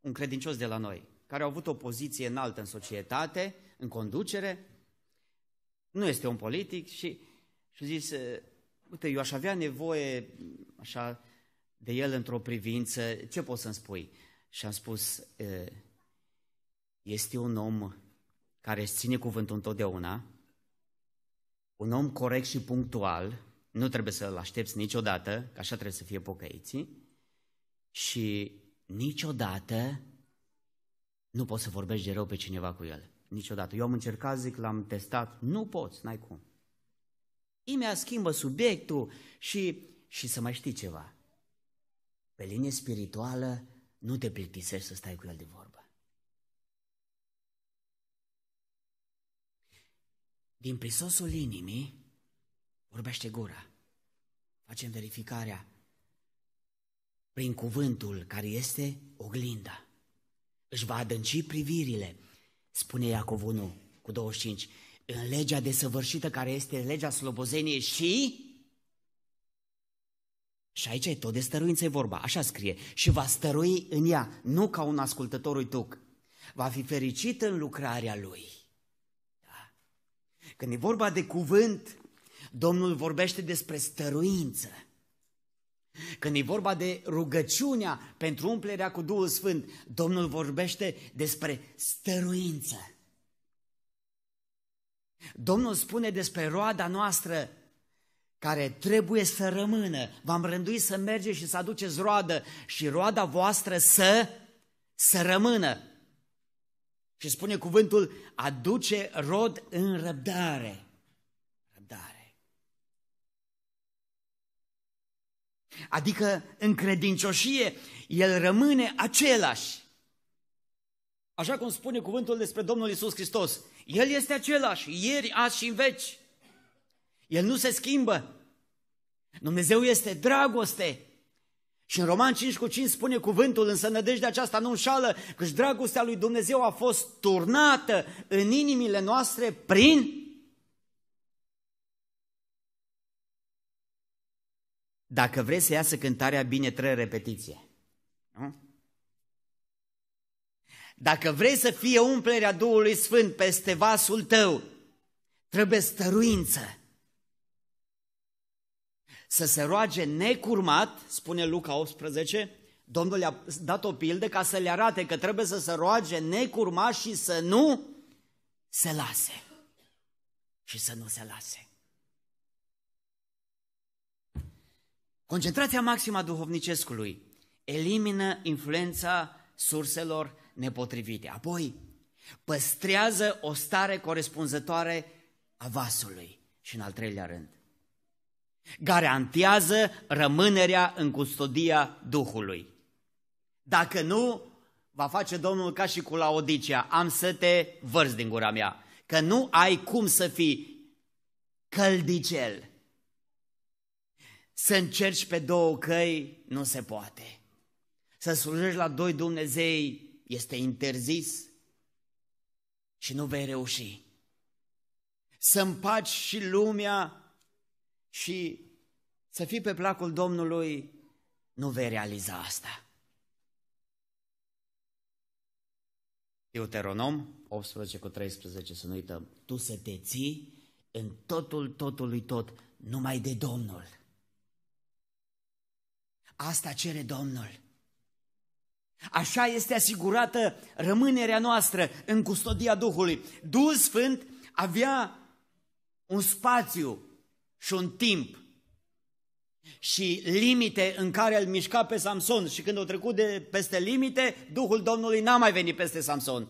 un credincios de la noi, care a avut o poziție înaltă în societate, în conducere, nu este un politic și și zis, uite, eu aș avea nevoie așa de el într-o privință, ce poți să-mi spui? Și am spus, este un om care își ține cuvântul întotdeauna, un om corect și punctual, nu trebuie să-l aștepți niciodată, că așa trebuie să fie pocăiții, și niciodată nu poți să vorbești de rău pe cineva cu el. Niciodată. Eu am încercat, zic, l-am testat. Nu poți, n-ai cum. Imea schimbă subiectul și, și să mai știi ceva. Pe linie spirituală nu te plictisești să stai cu el de vorbă. Din prisosul inimii vorbește gura. Facem verificarea prin cuvântul care este oglinda. Își va adânci privirile, spune Iacov 1 cu 25, în legea desăvârșită care este legea slobozeniei și... Și aici e tot de stăruință e vorba, așa scrie, și va stărui în ea, nu ca un ascultător uituc, va fi fericit în lucrarea lui. Da. Când e vorba de cuvânt, Domnul vorbește despre stăruință. Când e vorba de rugăciunea pentru umplerea cu Duhul Sfânt, Domnul vorbește despre stăruință. Domnul spune despre roada noastră care trebuie să rămână. V-am rânduit să mergeți și să aduceți roadă și roada voastră să, să rămână. Și spune cuvântul, aduce rod în răbdare. adică în credincioșie, el rămâne același. Așa cum spune cuvântul despre Domnul Isus Hristos, El este același, ieri, azi și în veci. El nu se schimbă. Dumnezeu este dragoste. Și în Roman 5 cu 5 spune cuvântul, însă nădejdea aceasta nu înșală, căci dragostea lui Dumnezeu a fost turnată în inimile noastre prin Dacă vrei să iasă cântarea bine, trebuie repetiție. Nu? Dacă vrei să fie umplerea Duhului Sfânt peste vasul tău, trebuie stăruință. Să se roage necurmat, spune Luca 18, Domnul i a dat o pildă ca să le arate că trebuie să se roage necurmat și să nu se lase. Și să nu se lase. Concentrația maximă a duhovnicescului elimină influența surselor nepotrivite. Apoi, păstrează o stare corespunzătoare a vasului. Și în al treilea rând, garantează rămânerea în custodia Duhului. Dacă nu, va face Domnul ca și cu Laodicea, am să te vărs din gura mea, că nu ai cum să fii căldicel să încerci pe două căi nu se poate. Să slujești la doi Dumnezei este interzis și nu vei reuși. Să împaci și lumea și să fii pe placul Domnului, nu vei realiza asta. Deuteronom 18 cu 13, să nu uităm. Tu să te ții în totul, totului tot, numai de Domnul Asta cere Domnul. Așa este asigurată rămânerea noastră în custodia Duhului. Duhul Sfânt avea un spațiu și un timp și limite în care îl mișca pe Samson și când o trecut de peste limite, Duhul Domnului n-a mai venit peste Samson.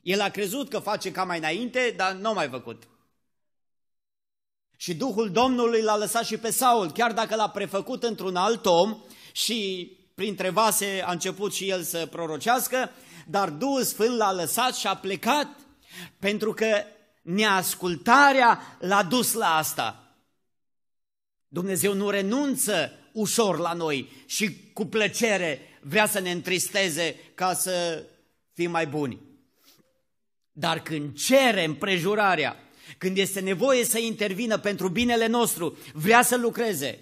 El a crezut că face ca mai înainte, dar nu a mai făcut. Și Duhul Domnului l-a lăsat și pe Saul, chiar dacă l-a prefăcut într-un alt om, și printre vase a început și el să prorocească, dar Duhul Sfânt l-a lăsat și a plecat, pentru că neascultarea l-a dus la asta. Dumnezeu nu renunță ușor la noi și cu plăcere vrea să ne întristeze ca să fim mai buni. Dar când cere împrejurarea, când este nevoie să intervină pentru binele nostru, vrea să lucreze.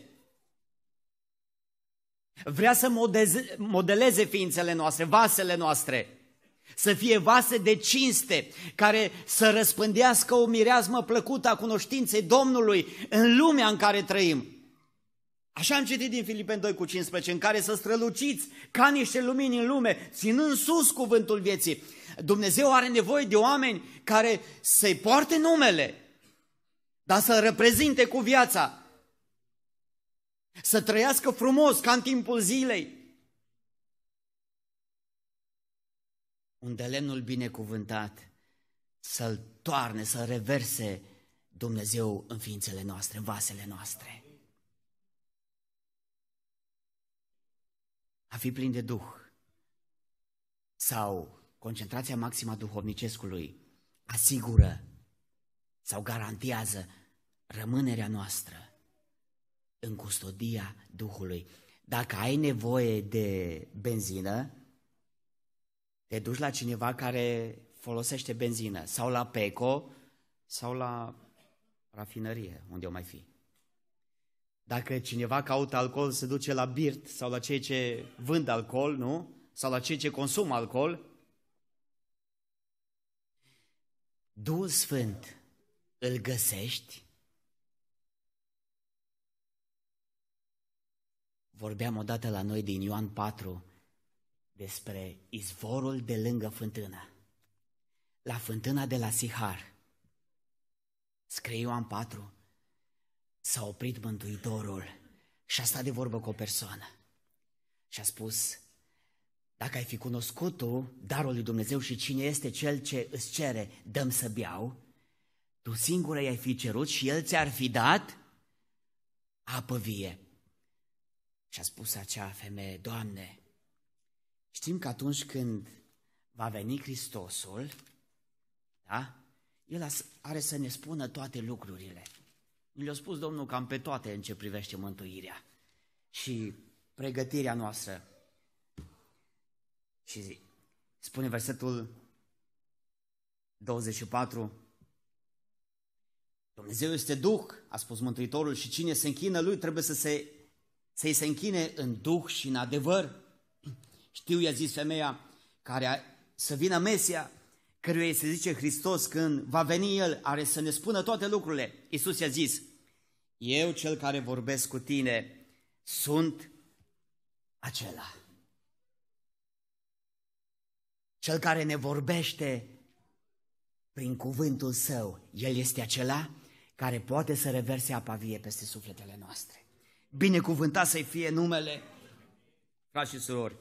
Vrea să modeleze ființele noastre, vasele noastre, să fie vase de cinste, care să răspândească o mireasmă plăcută a cunoștinței Domnului în lumea în care trăim. Așa am citit din Filipen 2 cu 15, în care să străluciți ca niște lumini în lume, ținând sus cuvântul vieții. Dumnezeu are nevoie de oameni care să-i poarte numele, dar să reprezinte cu viața, să trăiască frumos, ca în timpul zilei. Unde lemnul binecuvântat să-l toarne, să reverse Dumnezeu în ființele noastre, în vasele noastre. A fi plin de Duh sau concentrația maximă a duhovnicescului asigură sau garantează rămânerea noastră în custodia Duhului. Dacă ai nevoie de benzină, te duci la cineva care folosește benzină sau la PECO sau la rafinărie, unde o mai fi. Dacă cineva caută alcool, se duce la birt sau la cei ce vând alcool, nu? Sau la cei ce consumă alcool. Duhul Sfânt îl găsești vorbeam odată la noi din Ioan 4 despre izvorul de lângă fântână. La fântâna de la Sihar, scrie Ioan 4, s-a oprit Mântuitorul și a stat de vorbă cu o persoană și a spus, dacă ai fi cunoscut tu darul lui Dumnezeu și cine este cel ce îți cere, dăm să beau, tu singură i-ai fi cerut și el ți-ar fi dat apă vie. Și a spus acea femeie, Doamne, știm că atunci când va veni Hristosul, da? El are să ne spună toate lucrurile. Mi le-a spus Domnul cam pe toate în ce privește mântuirea și pregătirea noastră. Și zi, spune versetul 24, Dumnezeu este Duh, a spus Mântuitorul, și cine se închină Lui trebuie să se să-i se închine în duh și în adevăr. Știu, i-a zis femeia, care a, să vină Mesia, căruia îi se zice Hristos când va veni El, are să ne spună toate lucrurile. Iisus i-a zis, eu cel care vorbesc cu tine sunt acela. Cel care ne vorbește prin cuvântul său, el este acela care poate să reverse apa vie peste sufletele noastre binecuvântat să-i fie numele. Frați și surori,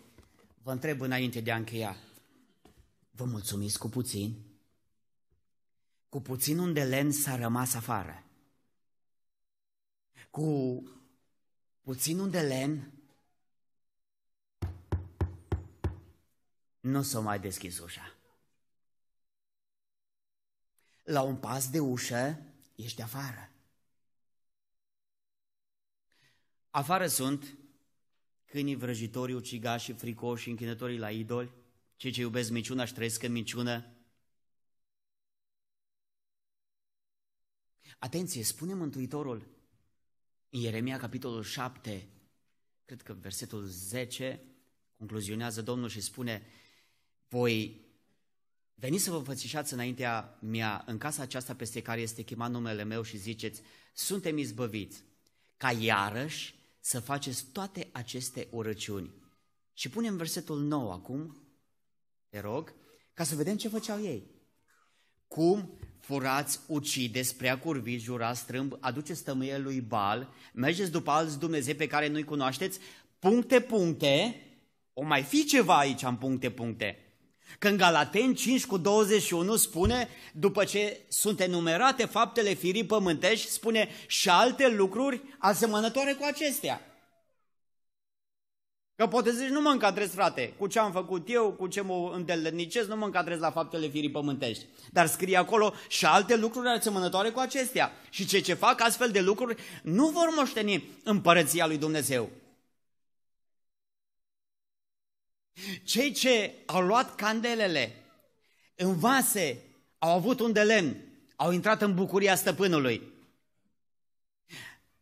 vă întreb înainte de a încheia, vă mulțumiți cu puțin? Cu puțin un de lemn s-a rămas afară. Cu puțin un de lemn nu s-a mai deschis ușa. La un pas de ușă ești afară. Afară sunt câinii vrăjitorii, ucigașii, fricoși, închinătorii la idoli, cei ce iubesc minciuna și trăiesc în minciună. Atenție, spune Mântuitorul în Ieremia capitolul 7, cred că versetul 10, concluzionează Domnul și spune, voi veniți să vă înfățișați înaintea mea în casa aceasta peste care este chemat numele meu și ziceți, suntem izbăviți, ca iarăși să faceți toate aceste urăciuni. Și punem versetul nou acum, te rog, ca să vedem ce făceau ei. Cum furați, ucideți, prea curviți, jurați, strâmb, aduceți tămâie lui Bal, mergeți după alți Dumnezei pe care nu-i cunoașteți, puncte, puncte, o mai fi ceva aici în puncte, puncte. Că în 5 cu 21 spune, după ce sunt enumerate faptele firii pământești, spune și alte lucruri asemănătoare cu acestea. Că poate zici, nu mă încadrez, frate, cu ce am făcut eu, cu ce mă îndelnicesc, nu mă încadrez la faptele firii pământești. Dar scrie acolo și alte lucruri asemănătoare cu acestea. Și ce ce fac astfel de lucruri nu vor moșteni împărăția lui Dumnezeu. Cei ce au luat candelele în vase, au avut un de lemn, au intrat în bucuria stăpânului.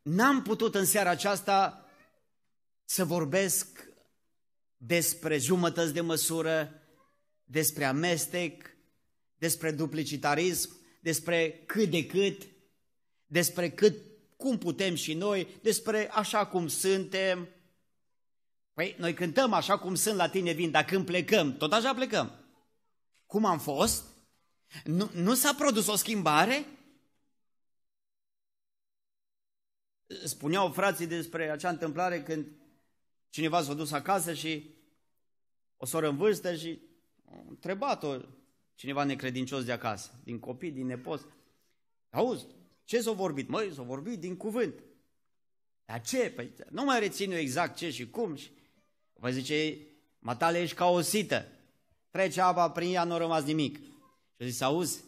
N-am putut în seara aceasta să vorbesc despre jumătăți de măsură, despre amestec, despre duplicitarism, despre cât de cât, despre cât cum putem și noi, despre așa cum suntem, Păi noi cântăm așa cum sunt la tine vin, dar când plecăm, tot așa plecăm. Cum am fost? Nu, nu s-a produs o schimbare? Spuneau frații despre acea întâmplare când cineva s-a dus acasă și o soră în vârstă și a întrebat-o cineva necredincios de acasă, din copii, din nepoți. Auzi, ce s-a vorbit? Măi, s-a vorbit din cuvânt. Dar ce? Păi nu mai rețin eu exact ce și cum. Și Vă zice, matale ești ca o sită. Trece apa prin ea, nu a rămas nimic. Și zice, auzi,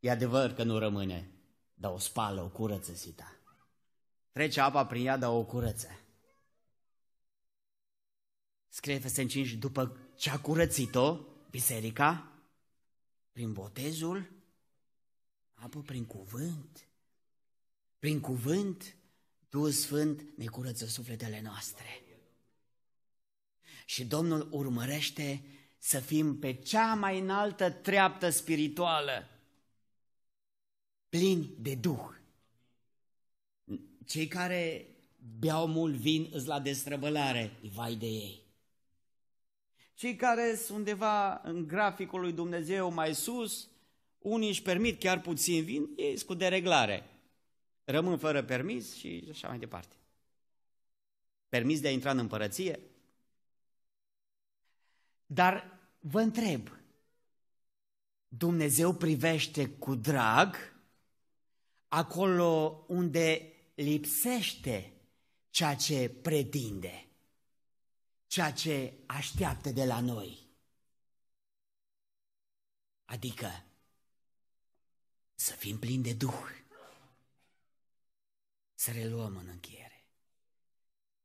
e adevăr că nu rămâne, dar o spală, o curăță sita. Trece apa prin ea, dar o curăță. Scrie Efesen 5, după ce a curățit-o, biserica, prin botezul, apă prin cuvânt, prin cuvânt, Duh Sfânt ne curăță sufletele noastre. Și Domnul urmărește să fim pe cea mai înaltă treaptă spirituală, plini de Duh. Cei care beau mult vin îți la destrăbălare, vai de ei. Cei care sunt undeva în graficul lui Dumnezeu mai sus, unii își permit chiar puțin vin, ei sunt cu dereglare rămân fără permis și așa mai departe. Permis de a intra în împărăție? Dar vă întreb, Dumnezeu privește cu drag acolo unde lipsește ceea ce pretinde, ceea ce așteaptă de la noi. Adică să fim plini de Duh să reluăm în încheiere.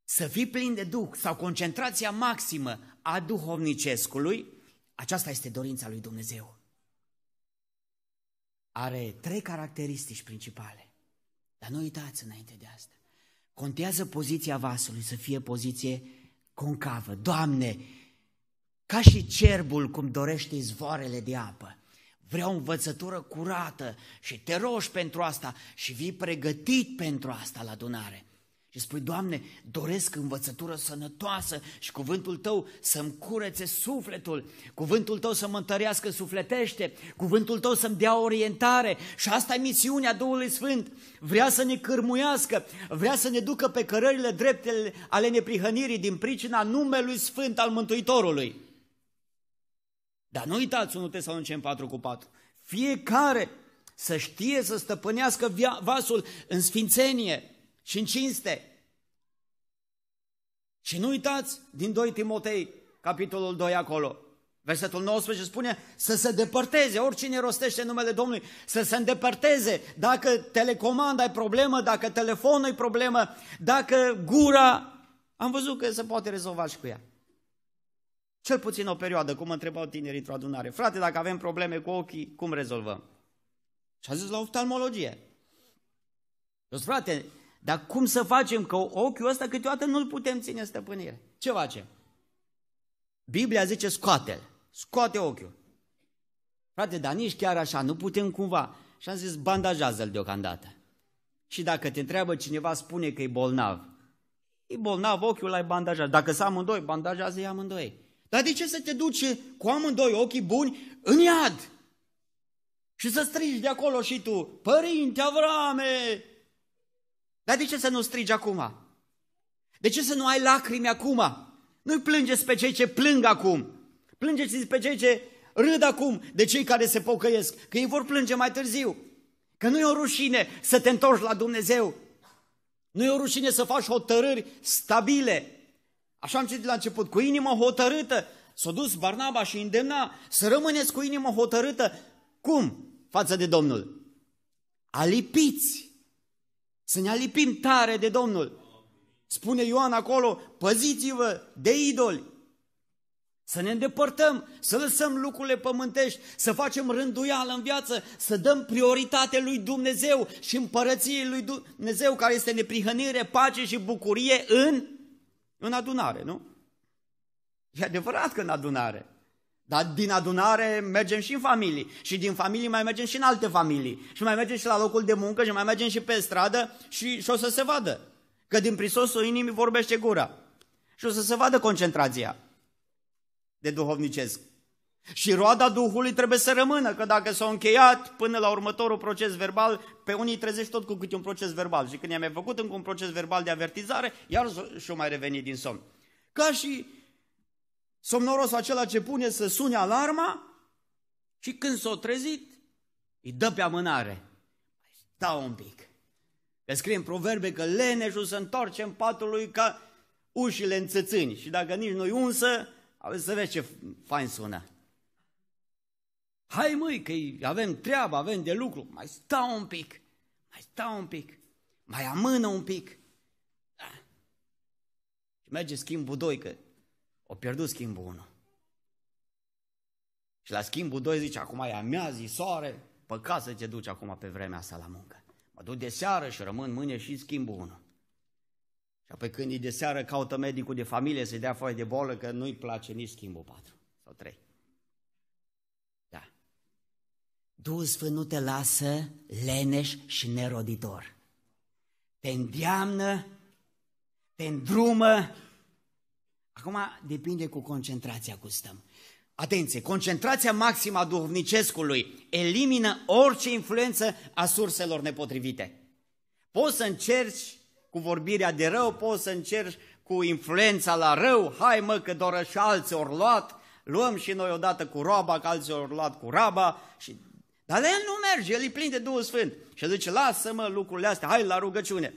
Să fii plin de Duh sau concentrația maximă a duhovnicescului, aceasta este dorința lui Dumnezeu. Are trei caracteristici principale. Dar nu uitați înainte de asta. Contează poziția vasului să fie poziție concavă. Doamne, ca și cerbul cum dorește izvoarele de apă. Vreau învățătură curată și te rogi pentru asta și vii pregătit pentru asta la adunare. Și spui, Doamne, doresc învățătură sănătoasă și cuvântul Tău să-mi curețe sufletul, cuvântul Tău să mă întărească sufletește, cuvântul Tău să-mi dea orientare și asta e misiunea Duhului Sfânt. Vrea să ne cârmuiască, vrea să ne ducă pe cărările drepte ale neprihănirii din pricina numelui Sfânt al Mântuitorului. Dar nu uitați 1 Tesalonicen 4 cu 4. Fiecare să știe să stăpânească vasul în sfințenie și în cinste. Și nu uitați din 2 Timotei, capitolul 2 acolo, Versetul 19 spune să se depărteze, oricine rostește numele Domnului, să se îndepărteze. Dacă telecomanda e problemă, dacă telefonul e problemă, dacă gura, am văzut că se poate rezolva și cu ea. Cel puțin o perioadă, cum mă întrebau tinerii într-o adunare. Frate, dacă avem probleme cu ochii, cum rezolvăm? Și a zis la oftalmologie. Eu zis, frate, dar cum să facem că ochiul ăsta câteodată nu-l putem ține stăpânire? Ce facem? Biblia zice scoate-l, scoate ochiul. Frate, dar nici chiar așa, nu putem cumva. Și am zis, bandajează-l deocamdată. Și dacă te întreabă cineva, spune că e bolnav. E bolnav, ochiul ai bandajat. Dacă s-a amândoi, bandajează-i amândoi. Dar de ce să te duci cu amândoi ochii buni în iad? Și să strigi de acolo și tu, Părinte Avrame! Dar de ce să nu strigi acum? De ce să nu ai lacrimi acum? Nu-i plângeți pe cei ce plâng acum. Plângeți pe cei ce râd acum de cei care se pocăiesc, că ei vor plânge mai târziu. Că nu e o rușine să te întorci la Dumnezeu. Nu e o rușine să faci hotărâri stabile, Așa am citit la început, cu inimă hotărâtă. S-a dus Barnaba și îndemna să rămâneți cu inimă hotărâtă. Cum? Față de Domnul. Alipiți. Să ne alipim tare de Domnul. Spune Ioan acolo, păziți-vă de idoli. Să ne îndepărtăm, să lăsăm lucrurile pământești, să facem rânduială în viață, să dăm prioritate lui Dumnezeu și împărăției lui Dumnezeu care este neprihănire, pace și bucurie în în adunare, nu? E adevărat că în adunare. Dar din adunare mergem și în familii și din familii mai mergem și în alte familii și mai mergem și la locul de muncă și mai mergem și pe stradă și, și o să se vadă că din prisosul inimii vorbește gura și o să se vadă concentrația de duhovnicesc. Și roada Duhului trebuie să rămână, că dacă s a încheiat până la următorul proces verbal, pe unii trezești tot cu câte un proces verbal. Și când i-am făcut încă un proces verbal de avertizare, iar și-o mai reveni din somn. Ca și somnorosul acela ce pune să sune alarma și când s a trezit, îi dă pe amânare. Păi, Stau un pic. Că scrie în proverbe că leneșul se întoarce în patul lui ca ușile înțățâni Și dacă nici nu-i unsă, să vezi ce fain sună. Hai măi, că avem treabă, avem de lucru, mai stau un pic, mai stau un pic, mai amână un pic. Da. Și merge schimbul 2, că o pierdut schimbul 1. Și la schimbul 2 zice, acum e amiazii, soare, păcat să te duci acum pe vremea asta la muncă. Mă duc de seară și rămân mâine și schimbul 1. Și apoi când e de seară caută medicul de familie să-i dea foaie de boală că nu-i place nici schimbul 4 sau 3. Duhul Sfânt nu te lasă leneș și neroditor. Te îndeamnă, te îndrumă. Acum depinde cu concentrația cu stăm. Atenție, concentrația maximă a duhovnicescului elimină orice influență a surselor nepotrivite. Poți să încerci cu vorbirea de rău, poți să încerci cu influența la rău, hai mă că doar și alții ori luat, luăm și noi odată cu roaba, că alții ori luat cu raba și dar el nu merge, el e plin de Duhul Sfânt. Și zice, lasă-mă lucrurile astea, hai la rugăciune.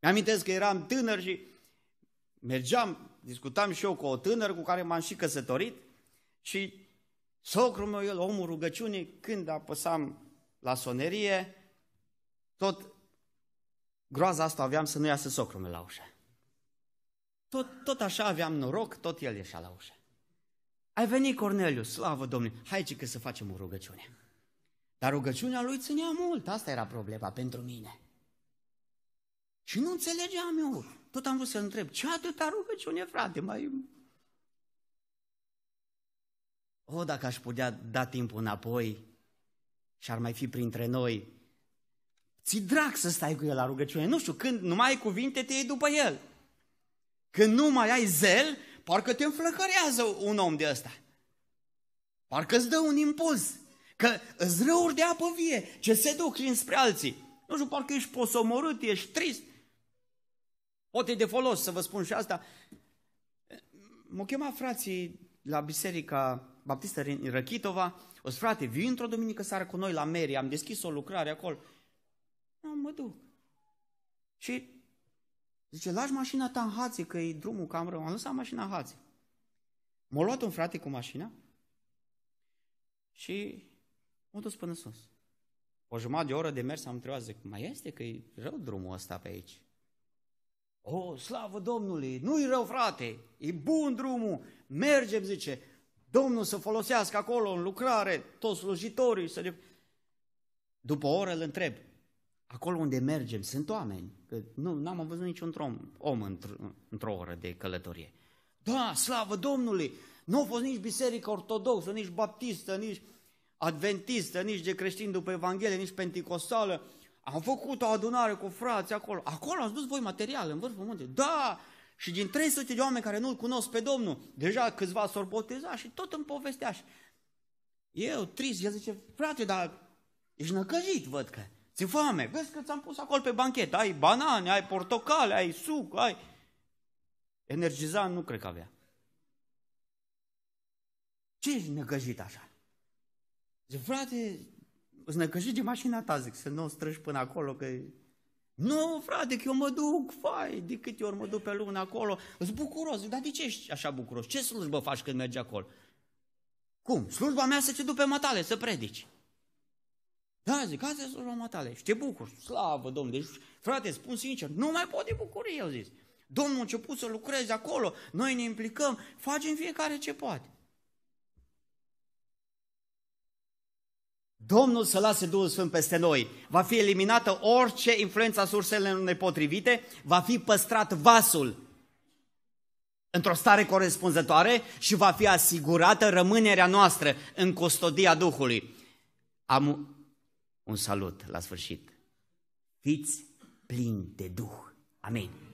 Mi-amintesc că eram tânăr și mergeam, discutam și eu cu o tânără cu care m-am și căsătorit și socrul meu, el, omul rugăciunii, când apăsam la sonerie, tot groaza asta aveam să nu iasă socrul meu la ușă. Tot, tot așa aveam noroc, tot el ieșea la ușă. Ai venit, Corneliu, slavă Domnului, hai că să facem o rugăciune. Dar rugăciunea lui ținea mult, asta era problema pentru mine. Și nu înțelegeam eu, tot am vrut să întreb, ce atâta rugăciune, frate, mai... O, oh, dacă aș putea da timpul înapoi și ar mai fi printre noi, ți drag să stai cu el la rugăciune. Nu știu, când nu mai ai cuvinte, te iei după el. Când nu mai ai zel, Parcă te înflăcărează un om de ăsta. Parcă îți dă un impuls. Că îți răuri de apă vie, ce se duc înspre alții. Nu știu, parcă ești posomorât, ești trist. Poate de folos să vă spun și asta. M-au chemat frații la biserica Baptistă Răchitova. O frate, vii într-o duminică seară cu noi la Meri, am deschis o lucrare acolo. Nu, mă duc. Și Zice, lași mașina ta în hație, că e drumul cam rău. Am lăsat mașina în hație. M-a luat un frate cu mașina și m-a dus până sus. O jumătate de oră de mers am întrebat, zic, mai este că e rău drumul ăsta pe aici? O, slavă Domnului, nu-i rău, frate, e bun drumul, mergem, zice, Domnul să folosească acolo în lucrare toți slujitorii, să ne... După o oră îl întreb, acolo unde mergem sunt oameni. Că nu, n-am văzut niciun om, om într- într-o oră de călătorie. Da, slavă Domnului! Nu a fost nici biserică ortodoxă, nici baptistă, nici adventistă, nici de creștin după Evanghelie, nici penticostală. Am făcut o adunare cu frați acolo. Acolo ați dus voi material în vârful muntei. Da! Și din 300 de oameni care nu-L cunosc pe Domnul, deja câțiva s-au botezat și tot îmi povestea. Și eu, trist, el zice, frate, dar ești năcăjit, văd că. Ți foame, vezi că ți-am pus acolo pe banchet, ai banane, ai portocale, ai suc, ai... Energizant nu cred că avea. Ce ești năcăjit așa? Zic, frate, îți năcăjit de mașina ta, zic, să nu o străși până acolo, că... Nu, frate, că eu mă duc, fai, de câte ori mă duc pe lună acolo, îți bucuros, zic, dar de ce ești așa bucuros? Ce slujbă faci când mergi acolo? Cum? Slujba mea să te duc pe mătale să predici. Da, zic, asta sunt slujba tale și te bucuri, slavă, Domnul. Deci, frate, spun sincer, nu mai pot de bucurie, eu zis. Domnul a început să lucreze acolo, noi ne implicăm, facem fiecare ce poate. Domnul să lase Duhul Sfânt peste noi. Va fi eliminată orice influență a surselor nepotrivite, va fi păstrat vasul într-o stare corespunzătoare și va fi asigurată rămânerea noastră în custodia Duhului. Am un salut la sfârșit. Fiți plini de Duh. Amin.